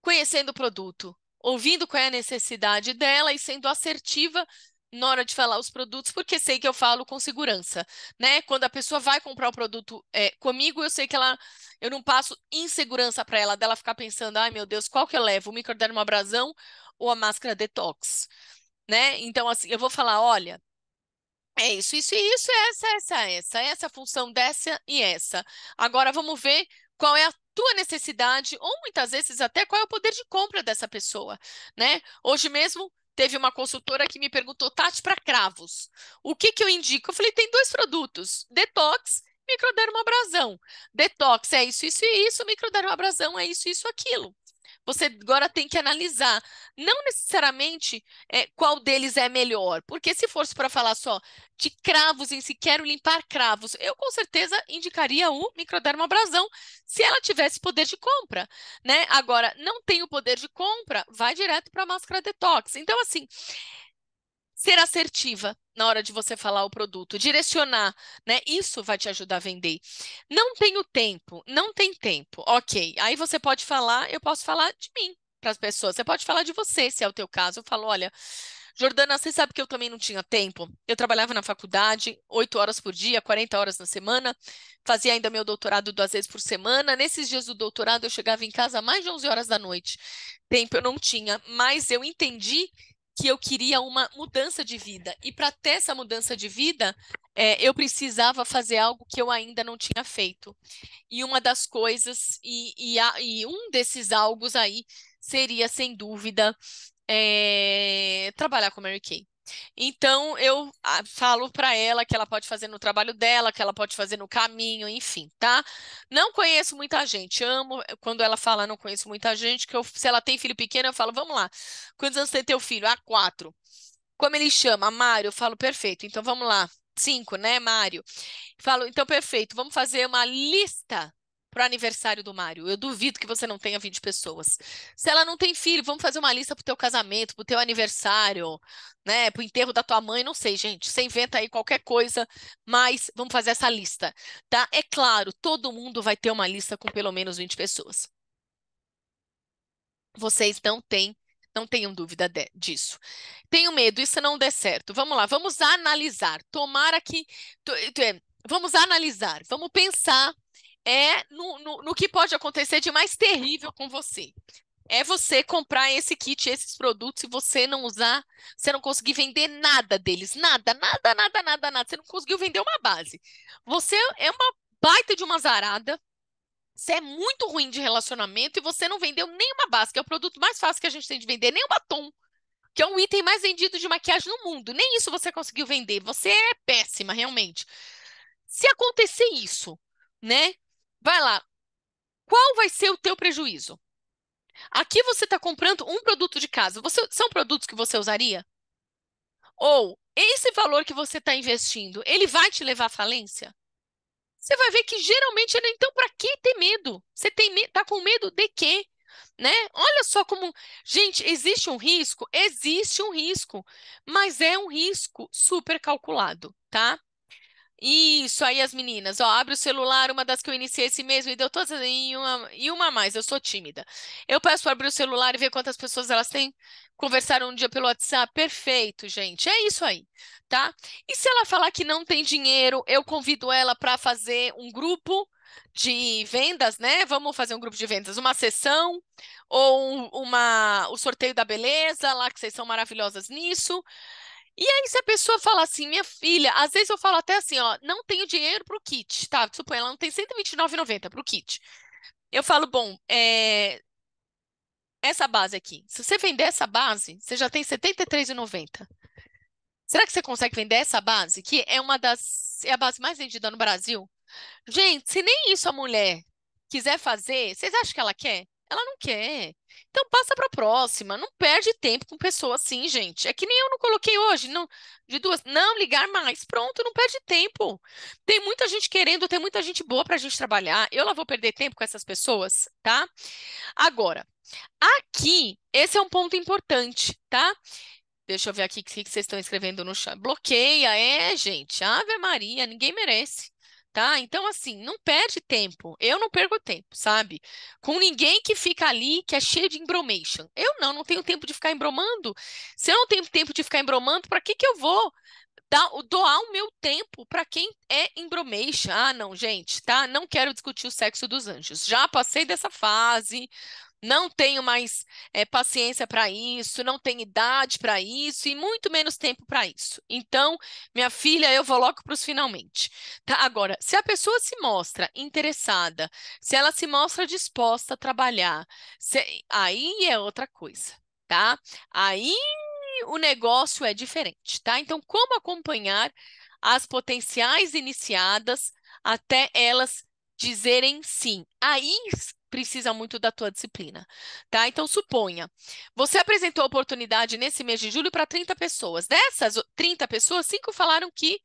Conhecendo o produto, ouvindo qual é a necessidade dela e sendo assertiva na hora de falar os produtos, porque sei que eu falo com segurança, né? Quando a pessoa vai comprar o produto é, comigo, eu sei que ela, eu não passo insegurança para ela, dela ficar pensando, ai meu Deus, qual que eu levo, o microdermabrasão ou a máscara detox, né? Então assim, eu vou falar, olha, é isso, isso, e isso, essa, essa, essa, essa função dessa e essa. Agora vamos ver qual é a tua necessidade ou muitas vezes até qual é o poder de compra dessa pessoa, né? Hoje mesmo teve uma consultora que me perguntou, Tati, para cravos, o que que eu indico? Eu falei, tem dois produtos, detox microdermabrasão. Detox é isso, isso e isso, microdermabrasão é isso, isso, aquilo. Você agora tem que analisar, não necessariamente é, qual deles é melhor, porque se fosse para falar só de cravos em si, quero limpar cravos, eu com certeza indicaria o microderma abrasão, se ela tivesse poder de compra, né? Agora, não tem o poder de compra, vai direto para a máscara detox. Então, assim, ser assertiva na hora de você falar o produto, direcionar, né? Isso vai te ajudar a vender. Não tenho tempo, não tem tempo. OK. Aí você pode falar, eu posso falar de mim para as pessoas. Você pode falar de você, se é o teu caso. Eu falo, olha, Jordana, você sabe que eu também não tinha tempo? Eu trabalhava na faculdade, 8 horas por dia, 40 horas na semana, fazia ainda meu doutorado duas vezes por semana. Nesses dias do doutorado, eu chegava em casa mais de 11 horas da noite. Tempo eu não tinha, mas eu entendi que eu queria uma mudança de vida. E para ter essa mudança de vida, é, eu precisava fazer algo que eu ainda não tinha feito. E uma das coisas, e, e, a, e um desses algos aí, seria, sem dúvida, é, trabalhar com Mary Kay. Então eu ah, falo para ela que ela pode fazer no trabalho dela, que ela pode fazer no caminho, enfim, tá? Não conheço muita gente. Amo eh, quando ela fala não conheço muita gente, que eu, se ela tem filho pequeno, eu falo, vamos lá. Quantos anos tem teu filho? Ah, quatro. Como ele chama? Mário. Eu falo, perfeito. Então vamos lá. Cinco, né, Mário? Falo, então perfeito. Vamos fazer uma lista pro aniversário do Mário. Eu duvido que você não tenha 20 pessoas. Se ela não tem filho, vamos fazer uma lista pro teu casamento, pro teu aniversário, né, pro enterro da tua mãe, não sei, gente. Você inventa aí qualquer coisa, mas vamos fazer essa lista, tá? É claro, todo mundo vai ter uma lista com pelo menos 20 pessoas. Vocês não têm não tenham dúvida de, disso. Tenho medo, isso não der certo. Vamos lá, vamos analisar. Tomara que. Eh, vamos analisar, vamos pensar é no, no, no que pode acontecer de mais terrível com você. É você comprar esse kit, esses produtos, e você não usar, você não conseguir vender nada deles, nada, nada, nada, nada, nada. Você não conseguiu vender uma base. Você é uma baita de uma zarada, você é muito ruim de relacionamento e você não vendeu nenhuma base, que é o produto mais fácil que a gente tem de vender, nem o batom, que é o item mais vendido de maquiagem no mundo. Nem isso você conseguiu vender. Você é péssima, realmente. Se acontecer isso, né? vai lá. Qual vai ser o teu prejuízo? Aqui você está comprando um produto de casa. Você, são produtos que você usaria? Ou esse valor que você está investindo, ele vai te levar à falência? Você vai ver que geralmente Então, para que ter medo? Você tem, tá com medo de quê? Né? Olha só como. Gente, existe um risco? Existe um risco, mas é um risco super calculado, tá? Isso, aí as meninas, ó, abre o celular, uma das que eu iniciei esse mesmo e deu todas e uma, e uma a mais, eu sou tímida. Eu peço para abrir o celular e ver quantas pessoas elas têm. Conversaram um dia pelo WhatsApp, perfeito, gente. É isso aí, tá? E se ela falar que não tem dinheiro, eu convido ela para fazer um grupo de vendas, né? Vamos fazer um grupo de vendas, uma sessão ou uma o sorteio da beleza, lá que vocês são maravilhosas nisso. E aí, se a pessoa fala assim, minha filha, às vezes eu falo até assim, ó, não tenho dinheiro para o kit, tá? Suponha, ela não tem 129,90 para o kit. Eu falo, bom, é... essa base aqui, se você vender essa base, você já tem 73,90. Será que você consegue vender essa base, que é uma das, é a base mais vendida no Brasil? Gente, se nem isso a mulher quiser fazer, vocês acham que ela quer? Ela não quer. Então passa para a próxima. Não perde tempo com pessoa assim, gente. É que nem eu não coloquei hoje, não, de duas, não ligar mais. Pronto, não perde tempo. Tem muita gente querendo, tem muita gente boa para a gente trabalhar. Eu lá vou perder tempo com essas pessoas, tá? Agora, aqui, esse é um ponto importante, tá? Deixa eu ver aqui o que vocês estão escrevendo no chat. Bloqueia, é, gente. Ave Maria, ninguém merece tá? Então, assim, não perde tempo. Eu não perco tempo, sabe? Com ninguém que fica ali que é cheio de embromation. Eu não, não tenho tempo de ficar embromando. Se eu não tenho tempo de ficar embromando, para que que eu vou dar, doar o meu tempo para quem é embromation? Ah, não, gente, tá? Não quero discutir o sexo dos anjos. Já passei dessa fase não tenho mais é, paciência para isso, não tenho idade para isso e muito menos tempo para isso. Então, minha filha, eu vou logo para os finalmente. Tá? Agora, se a pessoa se mostra interessada, se ela se mostra disposta a trabalhar, se... aí é outra coisa, tá? Aí o negócio é diferente, tá? Então, como acompanhar as potenciais iniciadas até elas dizerem sim? Aí precisa muito da tua disciplina, tá? Então, suponha, você apresentou a oportunidade nesse mês de julho para 30 pessoas. Dessas 30 pessoas, 5 falaram que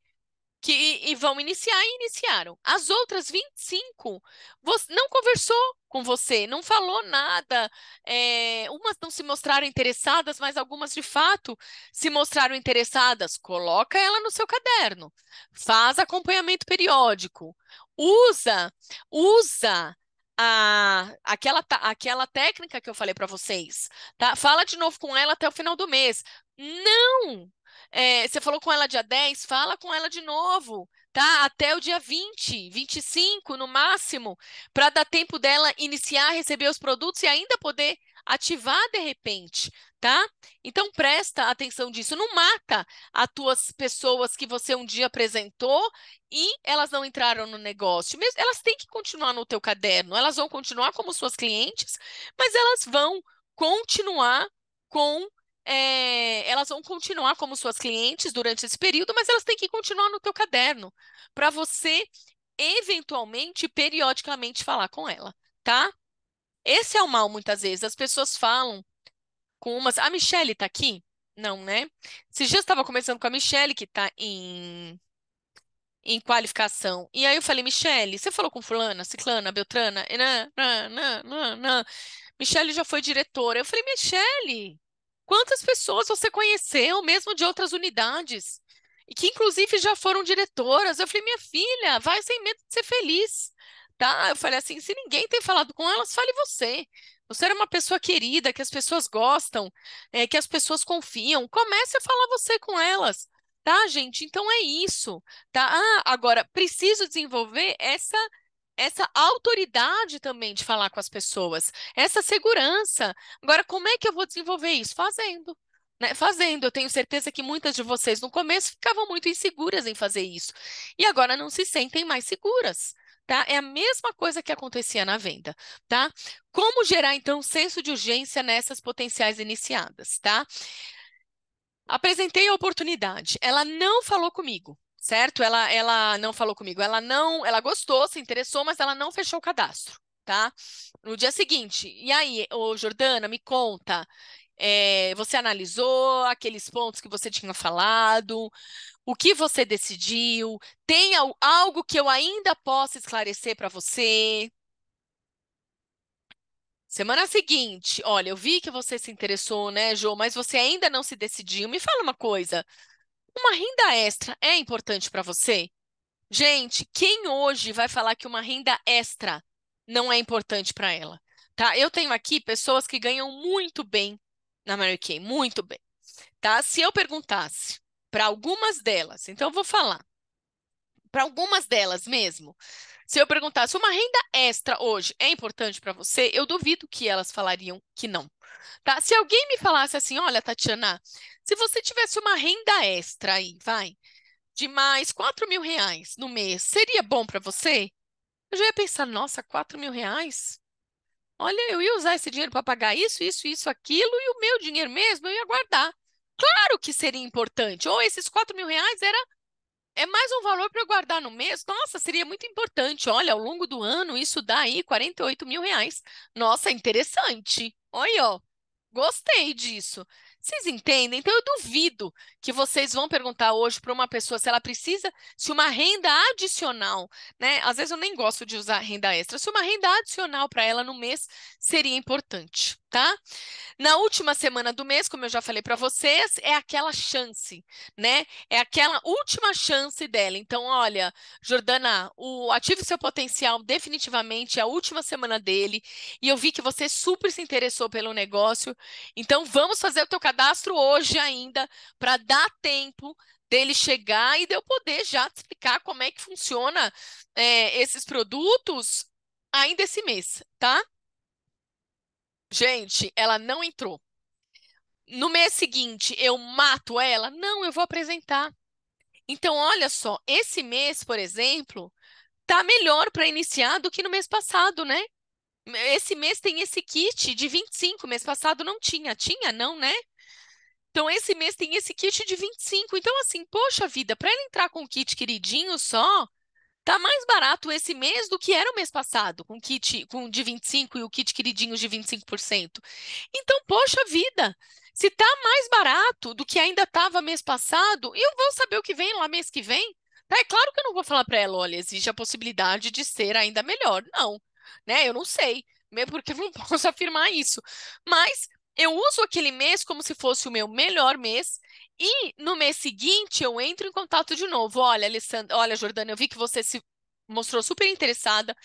que e vão iniciar e iniciaram. As outras 25 você, não conversou com você, não falou nada. É, umas não se mostraram interessadas, mas algumas de fato se mostraram interessadas. Coloca ela no seu caderno, faz acompanhamento periódico, usa, usa a, ah, aquela, aquela técnica que eu falei para vocês, tá? Fala de novo com ela até o final do mês. Não! É, você falou com ela dia 10, fala com ela de novo, tá? Até o dia 20, 25 no máximo, para dar tempo dela iniciar, receber os produtos e ainda poder ativar de repente, tá? Então presta atenção disso, não mata as tuas pessoas que você um dia apresentou e elas não entraram no negócio. Elas têm que continuar no teu caderno, elas vão continuar como suas clientes, mas elas vão continuar com é, elas vão continuar como suas clientes durante esse período, mas elas têm que continuar no teu caderno para você eventualmente, periodicamente falar com ela, tá? Esse é o mal, muitas vezes. As pessoas falam com umas. A Michelle está aqui? Não, né? Esses dias estava conversando com a Michelle, que está em em qualificação. E aí eu falei, Michele, você falou com fulana, ciclana, beltrana? E não, não, não, não, Michele já foi diretora. Eu falei, Michele, quantas pessoas você conheceu, mesmo de outras unidades? E que, inclusive, já foram diretoras. Eu falei, minha filha, vai sem medo de ser feliz tá? Eu falei assim, se ninguém tem falado com elas, fale você. Você era uma pessoa querida, que as pessoas gostam, é, que as pessoas confiam. Comece a falar você com elas. Tá, gente? Então é isso, tá? Ah, agora preciso desenvolver essa essa autoridade também de falar com as pessoas, essa segurança. Agora, como é que eu vou desenvolver isso? Fazendo. Né, fazendo. Eu tenho certeza que muitas de vocês no começo ficavam muito inseguras em fazer isso. E agora não se sentem mais seguras tá? É a mesma coisa que acontecia na venda, tá? Como gerar então senso de urgência nessas potenciais iniciadas, tá? Apresentei a oportunidade. Ela não falou comigo, certo? Ela ela não falou comigo. Ela não, ela gostou, se interessou, mas ela não fechou o cadastro, tá? No dia seguinte. E aí, ô Jordana, me conta, é, você analisou aqueles pontos que você tinha falado, o que você decidiu, tem algo que eu ainda possa esclarecer para você. Semana seguinte, olha, eu vi que você se interessou, né, Jo, mas você ainda não se decidiu. Me fala uma coisa: uma renda extra é importante para você? Gente, quem hoje vai falar que uma renda extra não é importante para ela? Tá? Eu tenho aqui pessoas que ganham muito bem na Mary Kay, muito bem. Tá? Se eu perguntasse para algumas delas, então eu vou falar para algumas delas mesmo. Se eu perguntasse uma renda extra hoje é importante para você, eu duvido que elas falariam que não. Tá? Se alguém me falasse assim, olha, Tatiana, se você tivesse uma renda extra aí, vai, de mais 4 mil reais no mês, seria bom para você? Eu já ia pensar, nossa, 4 mil reais? Olha, eu ia usar esse dinheiro para pagar isso, isso, isso, aquilo, e o meu dinheiro mesmo eu ia guardar. Claro que seria importante. Ou esses 4 mil reais era é mais um valor para eu guardar no mês. Nossa, seria muito importante. Olha, ao longo do ano isso dá aí 48 mil reais. Nossa, é interessante. Olha, ó, gostei disso. Vocês entendem? Então, eu duvido que vocês vão perguntar hoje para uma pessoa se ela precisa, se uma renda adicional, né? Às vezes eu nem gosto de usar renda extra, se uma renda adicional para ela no mês seria importante, tá? Na última semana do mês, como eu já falei para vocês, é aquela chance, né? É aquela última chance dela. Então, olha, Jordana, o Ative Seu Potencial definitivamente é a última semana dele, e eu vi que você super se interessou pelo negócio, então vamos fazer o teu cadastro cadastro hoje ainda, para dar tempo dele chegar e de eu poder já te explicar como é que funciona é, esses produtos ainda esse mês, tá? Gente, ela não entrou. No mês seguinte, eu mato ela? Não, eu vou apresentar. Então, olha só, esse mês, por exemplo, tá melhor para iniciar do que no mês passado, né? Esse mês tem esse kit de 25, mês passado não tinha. Tinha, não, né? Então, esse mês tem esse kit de 25. Então, assim, poxa vida, para ela entrar com o kit queridinho só, tá mais barato esse mês do que era o mês passado, com kit com de 25 e o kit queridinho de 25%. Então, poxa vida, se tá mais barato do que ainda estava mês passado, eu vou saber o que vem lá mês que vem. Tá, é claro que eu não vou falar para ela, olha, existe a possibilidade de ser ainda melhor. Não, né? Eu não sei, mesmo porque eu não <laughs> posso afirmar isso. Mas eu uso aquele mês como se fosse o meu melhor mês e no mês seguinte eu entro em contato de novo. Olha, Alessandra, olha, Jordana, eu vi que você se mostrou super interessada,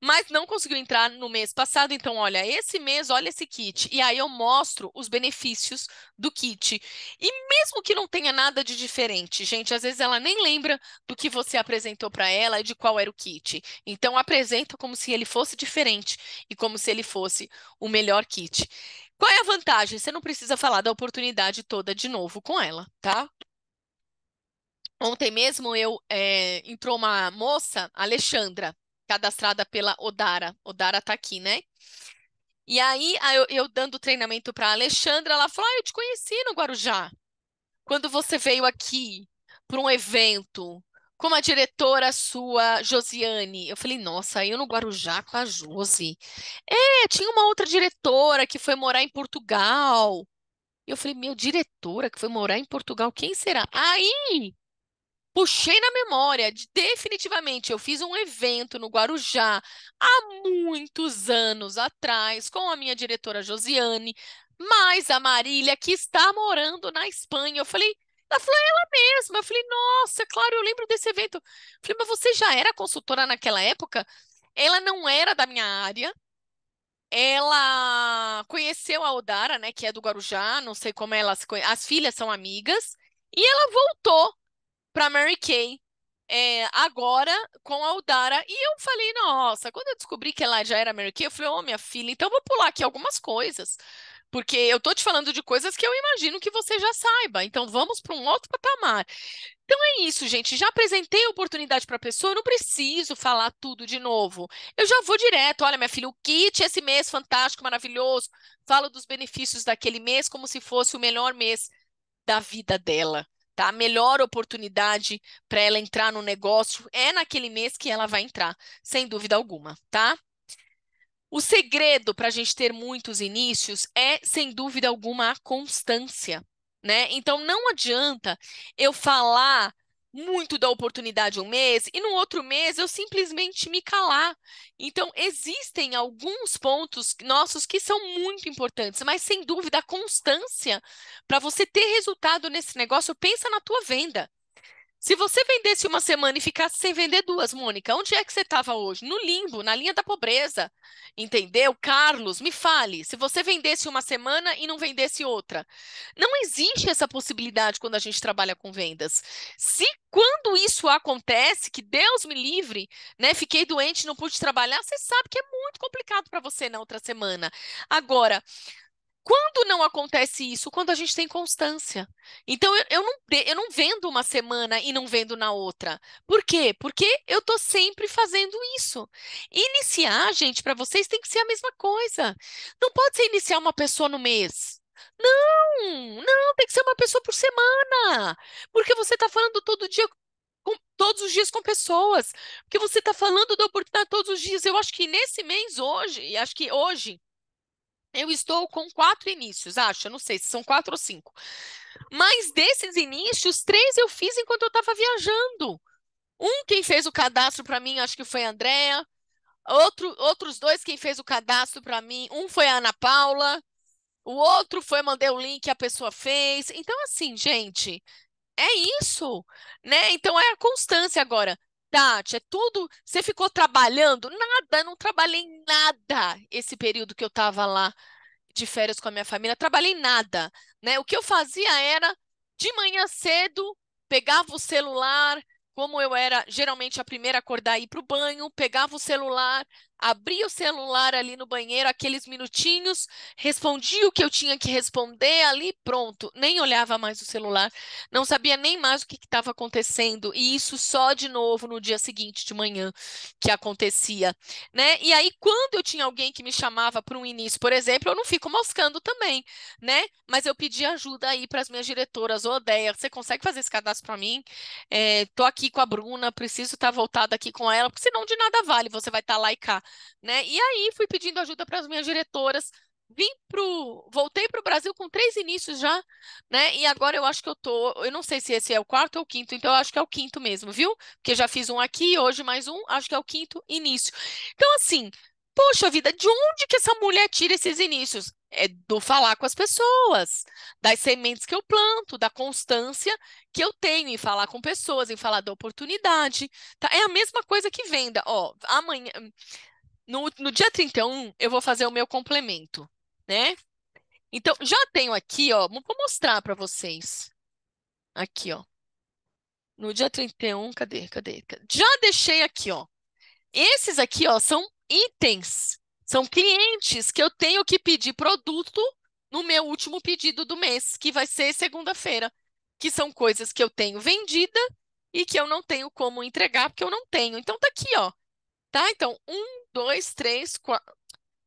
mas não conseguiu entrar no mês passado, então olha, esse mês, olha esse kit. E aí eu mostro os benefícios do kit. E mesmo que não tenha nada de diferente, gente, às vezes ela nem lembra do que você apresentou para ela e de qual era o kit. Então apresenta como se ele fosse diferente e como se ele fosse o melhor kit. Qual é a vantagem? Você não precisa falar da oportunidade toda de novo com ela, tá? Ontem mesmo eu é, entrou uma moça, Alexandra, cadastrada pela Odara. Odara tá aqui, né? E aí eu, eu dando treinamento para Alexandra, ela falou: ah, "Eu te conheci no Guarujá. Quando você veio aqui para um evento com a diretora sua, Josiane. Eu falei, nossa, eu no Guarujá com a Josi. É, tinha uma outra diretora que foi morar em Portugal. Eu falei, meu, diretora que foi morar em Portugal, quem será? Aí, puxei na memória, definitivamente, eu fiz um evento no Guarujá há muitos anos atrás com a minha diretora Josiane, mais a Marília, que está morando na Espanha. Eu falei, ela falou, é ela mesma. Eu falei, nossa, claro, eu lembro desse evento. Eu falei, mas você já era consultora naquela época? Ela não era da minha área. Ela conheceu a Odara, né, que é do Guarujá, não sei como elas conhe... as filhas são amigas, e ela voltou para Mary Kay é, agora com a Odara. E eu falei, nossa, quando eu descobri que ela já era Mary Kay, eu falei, ô, oh, minha filha, então eu vou pular aqui algumas coisas. Porque eu tô te falando de coisas que eu imagino que você já saiba. Então vamos para um outro patamar. Então é isso, gente. Já apresentei a oportunidade para a pessoa, eu não preciso falar tudo de novo. Eu já vou direto. Olha, minha filha, o kit esse mês fantástico, maravilhoso. Falo dos benefícios daquele mês como se fosse o melhor mês da vida dela. Tá? A melhor oportunidade para ela entrar no negócio é naquele mês que ela vai entrar, sem dúvida alguma, tá? O segredo para a gente ter muitos inícios é, sem dúvida alguma, a constância. Né? Então, não adianta eu falar muito da oportunidade um mês e no outro mês eu simplesmente me calar. Então, existem alguns pontos nossos que são muito importantes, mas sem dúvida a constância para você ter resultado nesse negócio, pensa na tua venda. Se você vendesse uma semana e ficasse sem vender duas, Mônica, onde é que você estava hoje? No limbo, na linha da pobreza. Entendeu? Carlos, me fale. Se você vendesse uma semana e não vendesse outra. Não existe essa possibilidade quando a gente trabalha com vendas. Se quando isso acontece, que Deus me livre, né? Fiquei doente, não pude trabalhar, você sabe que é muito complicado para você na outra semana. Agora, quando não acontece isso? Quando a gente tem constância. Então, eu, eu, não, eu não vendo uma semana e não vendo na outra. Por quê? Porque eu estou sempre fazendo isso. Iniciar, gente, para vocês tem que ser a mesma coisa. Não pode ser iniciar uma pessoa no mês. Não, não, tem que ser uma pessoa por semana. Porque você está falando todo dia com, todos os dias com pessoas, porque você está falando da oportunidade todos os dias. Eu acho que nesse mês, hoje, e acho que hoje, eu estou com quatro inícios, acho. Eu não sei se são quatro ou cinco. Mas desses inícios, três eu fiz enquanto eu estava viajando. Um, quem fez o cadastro para mim, acho que foi a Andrea. Outro, outros dois, quem fez o cadastro para mim, um foi a Ana Paula. O outro foi, mandei o link, a pessoa fez. Então, assim, gente, é isso, né? Então é a constância agora. Tati, é tudo. Você ficou trabalhando? Nada, não trabalhei nada esse período que eu estava lá de férias com a minha família. Trabalhei nada. Né? O que eu fazia era, de manhã cedo, pegava o celular, como eu era geralmente a primeira a acordar e ir para o banho, pegava o celular, abria o celular ali no banheiro, aqueles minutinhos, respondia o que eu tinha que responder ali, pronto. Nem olhava mais o celular, não sabia nem mais o que estava acontecendo. E isso só de novo no dia seguinte de manhã que acontecia, né? E aí, quando eu tinha alguém que me chamava para um início, por exemplo, eu não fico moscando também, né? Mas eu pedi ajuda aí para as minhas diretoras, odeia, você consegue fazer esse cadastro para mim? É, tô aqui com a Bruna, preciso estar tá voltada aqui com ela, porque senão de nada vale, você vai estar tá lá e cá né? E aí fui pedindo ajuda para as minhas diretoras. Vim pro, voltei para o Brasil com três inícios já, né? E agora eu acho que eu tô, eu não sei se esse é o quarto ou o quinto, então eu acho que é o quinto mesmo, viu? Porque já fiz um aqui, hoje mais um, acho que é o quinto início. Então assim, poxa vida, de onde que essa mulher tira esses inícios? é do falar com as pessoas, das sementes que eu planto, da constância que eu tenho em falar com pessoas, em falar da oportunidade. Tá? É a mesma coisa que venda. Ó, amanhã, no, no dia 31, eu vou fazer o meu complemento, né? Então, já tenho aqui, ó, vou mostrar para vocês. Aqui, ó. No dia 31, cadê, cadê? Já deixei aqui, ó. Esses aqui, ó, são itens. São clientes que eu tenho que pedir produto no meu último pedido do mês, que vai ser segunda-feira, que são coisas que eu tenho vendida e que eu não tenho como entregar porque eu não tenho. Então tá aqui, ó. Tá? Então, um dois, três, quatro.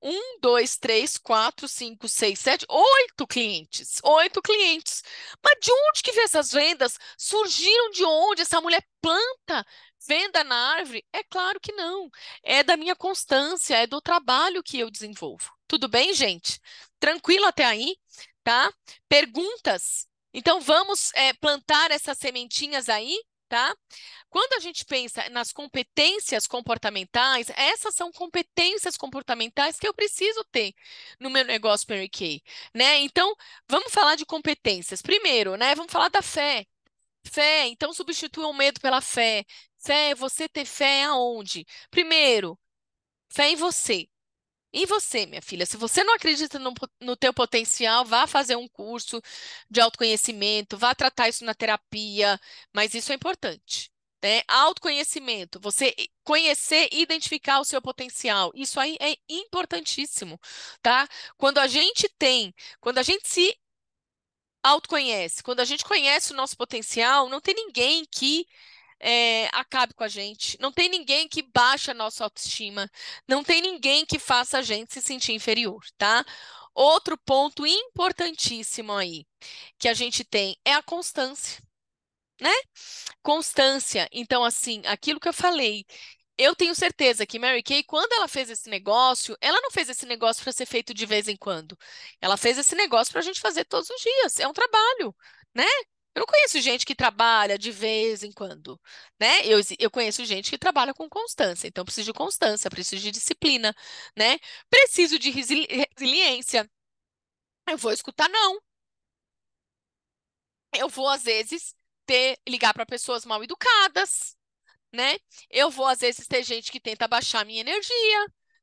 Um, dois, três, quatro, cinco, seis, sete, oito clientes. Oito clientes. Mas de onde que veio essas vendas? Surgiram de onde? Essa mulher planta venda na árvore? É claro que não. É da minha constância, é do trabalho que eu desenvolvo. Tudo bem, gente? Tranquilo até aí, tá? Perguntas? Então, vamos é, plantar essas sementinhas aí tá? Quando a gente pensa nas competências comportamentais, essas são competências comportamentais que eu preciso ter no meu negócio Mary Kay, né? Então, vamos falar de competências. Primeiro, né, vamos falar da fé. Fé, então substitua o medo pela fé. Fé, é você ter fé aonde? Primeiro, fé em você. E você, minha filha, se você não acredita no, no teu potencial, vá fazer um curso de autoconhecimento, vá tratar isso na terapia, mas isso é importante. Né? Autoconhecimento, você conhecer e identificar o seu potencial, isso aí é importantíssimo, tá? Quando a gente tem, quando a gente se autoconhece, quando a gente conhece o nosso potencial, não tem ninguém que é, acabe com a gente. Não tem ninguém que baixe a nossa autoestima. Não tem ninguém que faça a gente se sentir inferior, tá? Outro ponto importantíssimo aí que a gente tem é a constância, né? Constância. Então, assim, aquilo que eu falei, eu tenho certeza que Mary Kay, quando ela fez esse negócio, ela não fez esse negócio para ser feito de vez em quando. Ela fez esse negócio para a gente fazer todos os dias. É um trabalho, né? Eu não conheço gente que trabalha de vez em quando, né? Eu, eu conheço gente que trabalha com constância, então preciso de constância, preciso de disciplina, né? Preciso de resili resiliência. Eu vou escutar não. Eu vou às vezes ter ligar para pessoas mal educadas, né? Eu vou às vezes ter gente que tenta baixar a minha energia,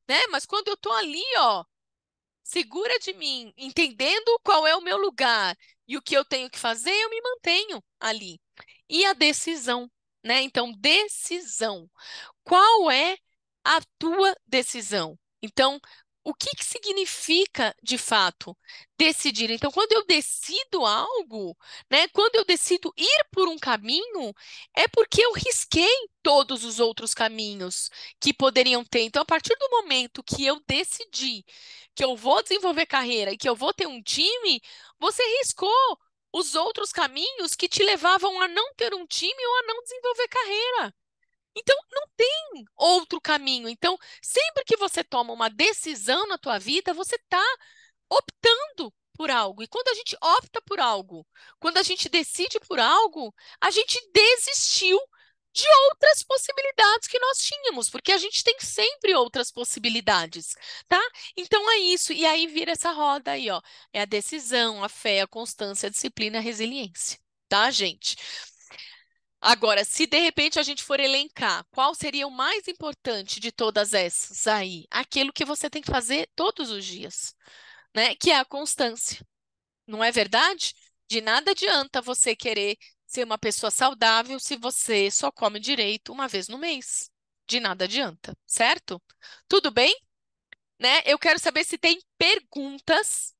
né? Mas quando eu tô ali, ó, segura de mim, entendendo qual é o meu lugar, e o que eu tenho que fazer, eu me mantenho ali. E a decisão, né? Então, decisão. Qual é a tua decisão? Então, o que, que significa de fato decidir? Então, quando eu decido algo, né? Quando eu decido ir por um caminho, é porque eu risquei todos os outros caminhos que poderiam ter. Então, a partir do momento que eu decidi que eu vou desenvolver carreira e que eu vou ter um time, você riscou os outros caminhos que te levavam a não ter um time ou a não desenvolver carreira. Então, não tem outro caminho. Então, sempre que você toma uma decisão na tua vida, você está optando por algo. E quando a gente opta por algo, quando a gente decide por algo, a gente desistiu de outras possibilidades que nós tínhamos, porque a gente tem sempre outras possibilidades, tá? Então é isso, e aí vira essa roda aí, ó. É a decisão, a fé, a constância, a disciplina, a resiliência, tá, gente? Agora, se de repente a gente for elencar qual seria o mais importante de todas essas aí, aquilo que você tem que fazer todos os dias, né? Que é a constância. Não é verdade? De nada adianta você querer ser uma pessoa saudável se você só come direito uma vez no mês. De nada adianta, certo? Tudo bem? Né? Eu quero saber se tem perguntas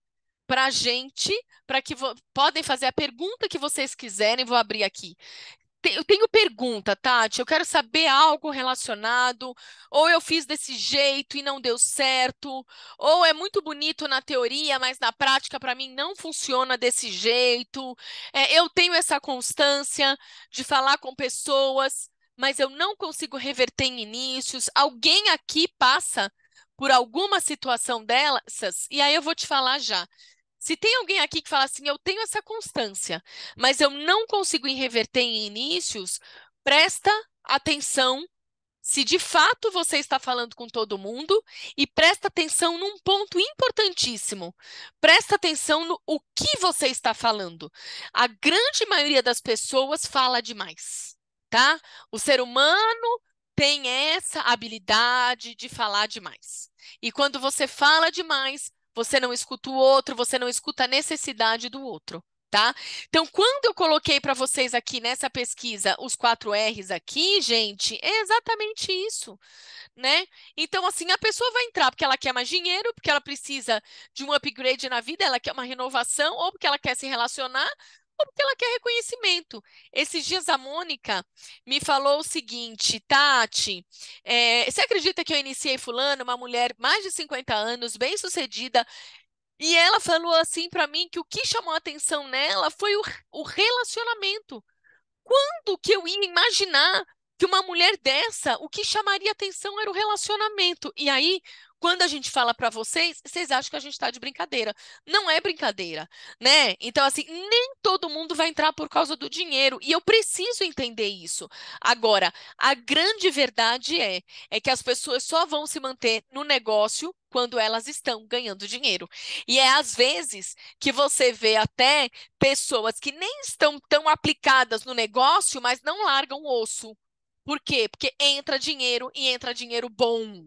para gente, para que podem fazer a pergunta que vocês quiserem. Vou abrir aqui eu tenho pergunta, Tati. Eu quero saber algo relacionado. Ou eu fiz desse jeito e não deu certo. Ou é muito bonito na teoria, mas na prática para mim não funciona desse jeito. É, eu tenho essa constância de falar com pessoas, mas eu não consigo reverter em inícios. Alguém aqui passa por alguma situação dessas? E aí eu vou te falar já. Se tem alguém aqui que fala assim, eu tenho essa constância, mas eu não consigo reverter em inícios, presta atenção se de fato você está falando com todo mundo e presta atenção num ponto importantíssimo. Presta atenção no o que você está falando. A grande maioria das pessoas fala demais, tá? O ser humano tem essa habilidade de falar demais. E quando você fala demais, você não escuta o outro, você não escuta a necessidade do outro. Tá? Então, quando eu coloquei para vocês aqui nessa pesquisa os quatro R's aqui, gente, é exatamente isso, né? Então, assim, a pessoa vai entrar porque ela quer mais dinheiro, porque ela precisa de um upgrade na vida, ela quer uma renovação, ou porque ela quer se relacionar, porque ela quer reconhecimento. Esses dias a Mônica me falou o seguinte, Tati, é, você acredita que eu iniciei fulano, uma mulher mais de 50 anos, bem sucedida, e ela falou assim para mim que o que chamou a atenção nela foi o, o relacionamento. Quando que eu ia imaginar que uma mulher dessa, o que chamaria atenção era o relacionamento? E aí, quando a gente fala para vocês, vocês acham que a gente está de brincadeira. Não é brincadeira, né? Então, assim, nem todo mundo vai entrar por causa do dinheiro. E eu preciso entender isso. Agora, a grande verdade é, é que as pessoas só vão se manter no negócio quando elas estão ganhando dinheiro. E é às vezes que você vê até pessoas que nem estão tão aplicadas no negócio, mas não largam o osso. Por quê? Porque entra dinheiro e entra dinheiro bom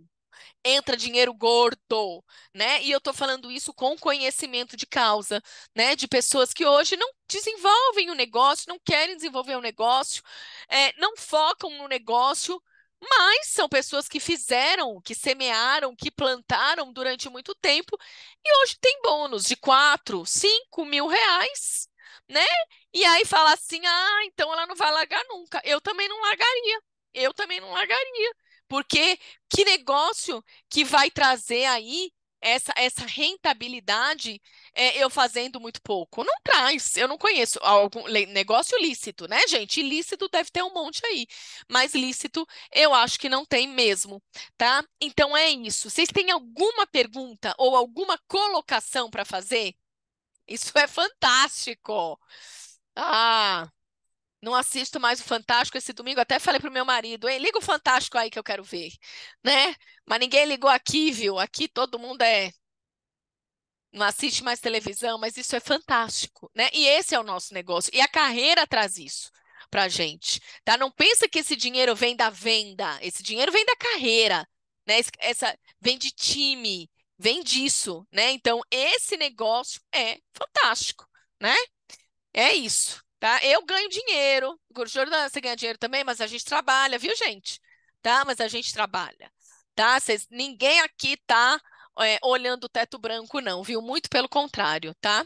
entra dinheiro gordo, né? E eu estou falando isso com conhecimento de causa, né? De pessoas que hoje não desenvolvem o negócio, não querem desenvolver o negócio, é, não focam no negócio, mas são pessoas que fizeram, que semearam, que plantaram durante muito tempo e hoje tem bônus de 4, 5 mil reais, né? E aí fala assim: ah, então ela não vai largar nunca. Eu também não largaria. Eu também não largaria. Porque que negócio que vai trazer aí essa, essa rentabilidade é, eu fazendo muito pouco? Não traz, eu não conheço algum negócio lícito, né, gente? Ilícito deve ter um monte aí, mas lícito eu acho que não tem mesmo, tá? Então é isso. Vocês têm alguma pergunta ou alguma colocação para fazer? Isso é fantástico! Ah, não assisto mais o Fantástico esse domingo. Até falei pro meu marido, hein, liga o Fantástico aí que eu quero ver, né? Mas ninguém ligou aqui, viu? Aqui todo mundo é não assiste mais televisão, mas isso é fantástico, né? E esse é o nosso negócio. E a carreira traz isso pra gente, tá? Não pensa que esse dinheiro vem da venda, esse dinheiro vem da carreira, né? Essa vem de time, vem disso, né? Então, esse negócio é fantástico, né? É isso. Tá? Eu ganho dinheiro. Jordan você ganha dinheiro também, mas a gente trabalha, viu, gente? Tá? Mas a gente trabalha. Tá? Cês, ninguém aqui tá é, olhando o teto branco, não, viu? Muito pelo contrário, tá?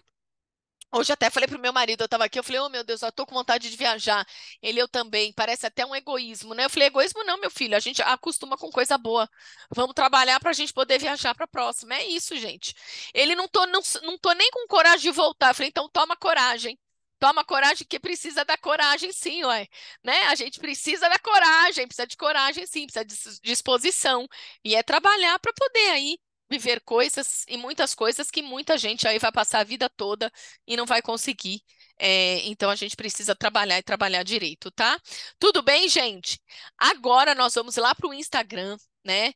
Hoje até falei pro meu marido, eu tava aqui, eu falei, oh meu Deus, eu tô com vontade de viajar. Ele, eu também, parece até um egoísmo, né? Eu falei, egoísmo não, meu filho, a gente acostuma com coisa boa. Vamos trabalhar pra gente poder viajar pra próxima. É isso, gente. Ele não tô, não, não tô nem com coragem de voltar. Eu falei, então toma coragem. Toma coragem que precisa da coragem, sim, ué. Né? A gente precisa da coragem, precisa de coragem, sim, precisa de disposição. E é trabalhar para poder aí viver coisas e muitas coisas que muita gente aí vai passar a vida toda e não vai conseguir. É, então a gente precisa trabalhar e trabalhar direito, tá? Tudo bem, gente? Agora nós vamos lá para o Instagram, né?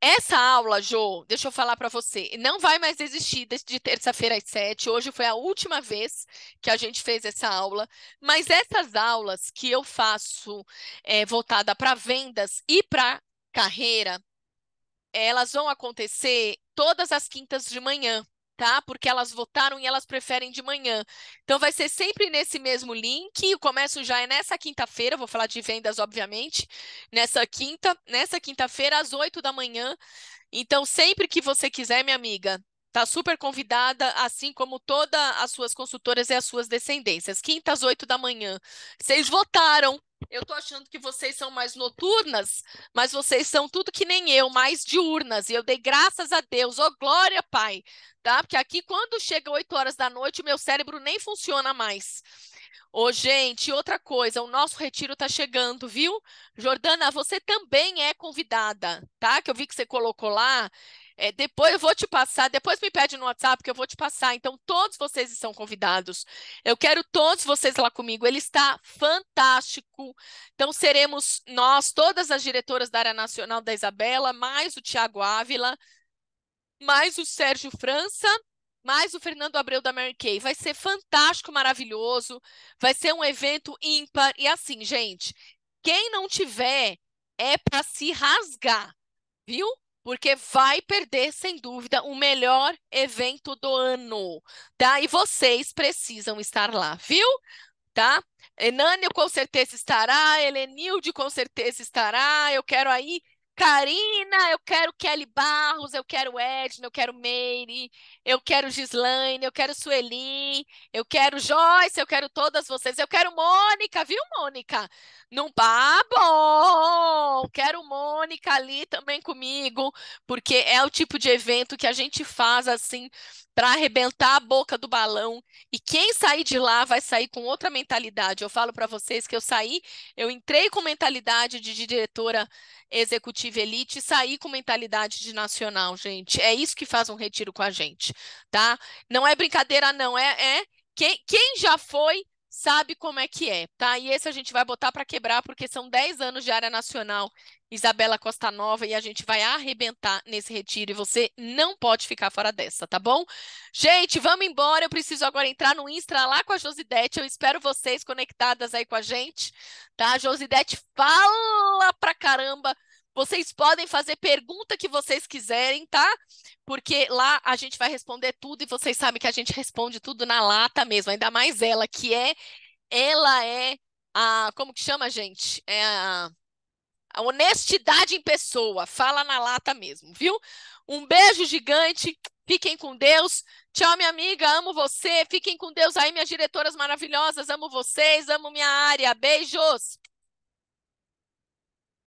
Essa aula, Jo, deixa eu falar para você, não vai mais existir de terça-feira às sete. Hoje foi a última vez que a gente fez essa aula, mas essas aulas que eu faço é, voltada para vendas e para carreira, elas vão acontecer todas as quintas de manhã tá? Porque elas votaram e elas preferem de manhã. Então vai ser sempre nesse mesmo link. O começo já é nessa quinta-feira, vou falar de vendas, obviamente, nessa quinta, nessa quinta-feira às oito da manhã. Então sempre que você quiser, minha amiga, Tá super convidada, assim como todas as suas consultoras e as suas descendências. Quinta às oito da manhã. Vocês votaram. Eu tô achando que vocês são mais noturnas, mas vocês são tudo que nem eu, mais diurnas. E eu dei graças a Deus, ô oh, glória, Pai, tá? Porque aqui quando chega oito horas da noite, o meu cérebro nem funciona mais. Ô, oh, gente, outra coisa, o nosso retiro está chegando, viu? Jordana, você também é convidada, tá? Que eu vi que você colocou lá. É, depois eu vou te passar, depois me pede no WhatsApp que eu vou te passar. Então, todos vocês estão convidados. Eu quero todos vocês lá comigo. Ele está fantástico. Então, seremos nós, todas as diretoras da área nacional da Isabela, mais o Tiago Ávila, mais o Sérgio França mais o Fernando Abreu da Mary Kay. Vai ser fantástico, maravilhoso. Vai ser um evento ímpar. E assim, gente, quem não tiver é para se rasgar, viu? porque vai perder, sem dúvida, o melhor evento do ano, tá? E vocês precisam estar lá, viu? Tá? Enânio com certeza estará, Helenilde com certeza estará. Eu quero aí Karina, eu quero Kelly Barros, eu quero Edna, eu quero Meire, eu quero Gislaine, eu quero Sueli, eu quero Joyce, eu quero todas vocês, eu quero Mônica, viu, Mônica? Não pá, bom! Quero Mônica ali também comigo, porque é o tipo de evento que a gente faz assim para arrebentar a boca do balão. E quem sair de lá vai sair com outra mentalidade. Eu falo para vocês que eu saí, eu entrei com mentalidade de diretora executiva elite e saí com mentalidade de nacional, gente. É isso que faz um retiro com a gente, tá? Não é brincadeira, não. É, é quem, quem já foi sabe como é que é, tá? E esse a gente vai botar para quebrar, porque são 10 anos de área nacional Isabela Costa Nova e a gente vai arrebentar nesse retiro e você não pode ficar fora dessa, tá bom? Gente, vamos embora, eu preciso agora entrar no Insta lá com a Josidete, eu espero vocês conectadas aí com a gente, tá? Josidete fala pra caramba vocês podem fazer pergunta que vocês quiserem, tá? Porque lá a gente vai responder tudo e vocês sabem que a gente responde tudo na lata mesmo, ainda mais ela, que é ela é a como que chama, gente? É a, a honestidade em pessoa, fala na lata mesmo, viu? Um beijo gigante. Fiquem com Deus. Tchau, minha amiga. Amo você. Fiquem com Deus aí, minhas diretoras maravilhosas. Amo vocês. Amo minha área. Beijos.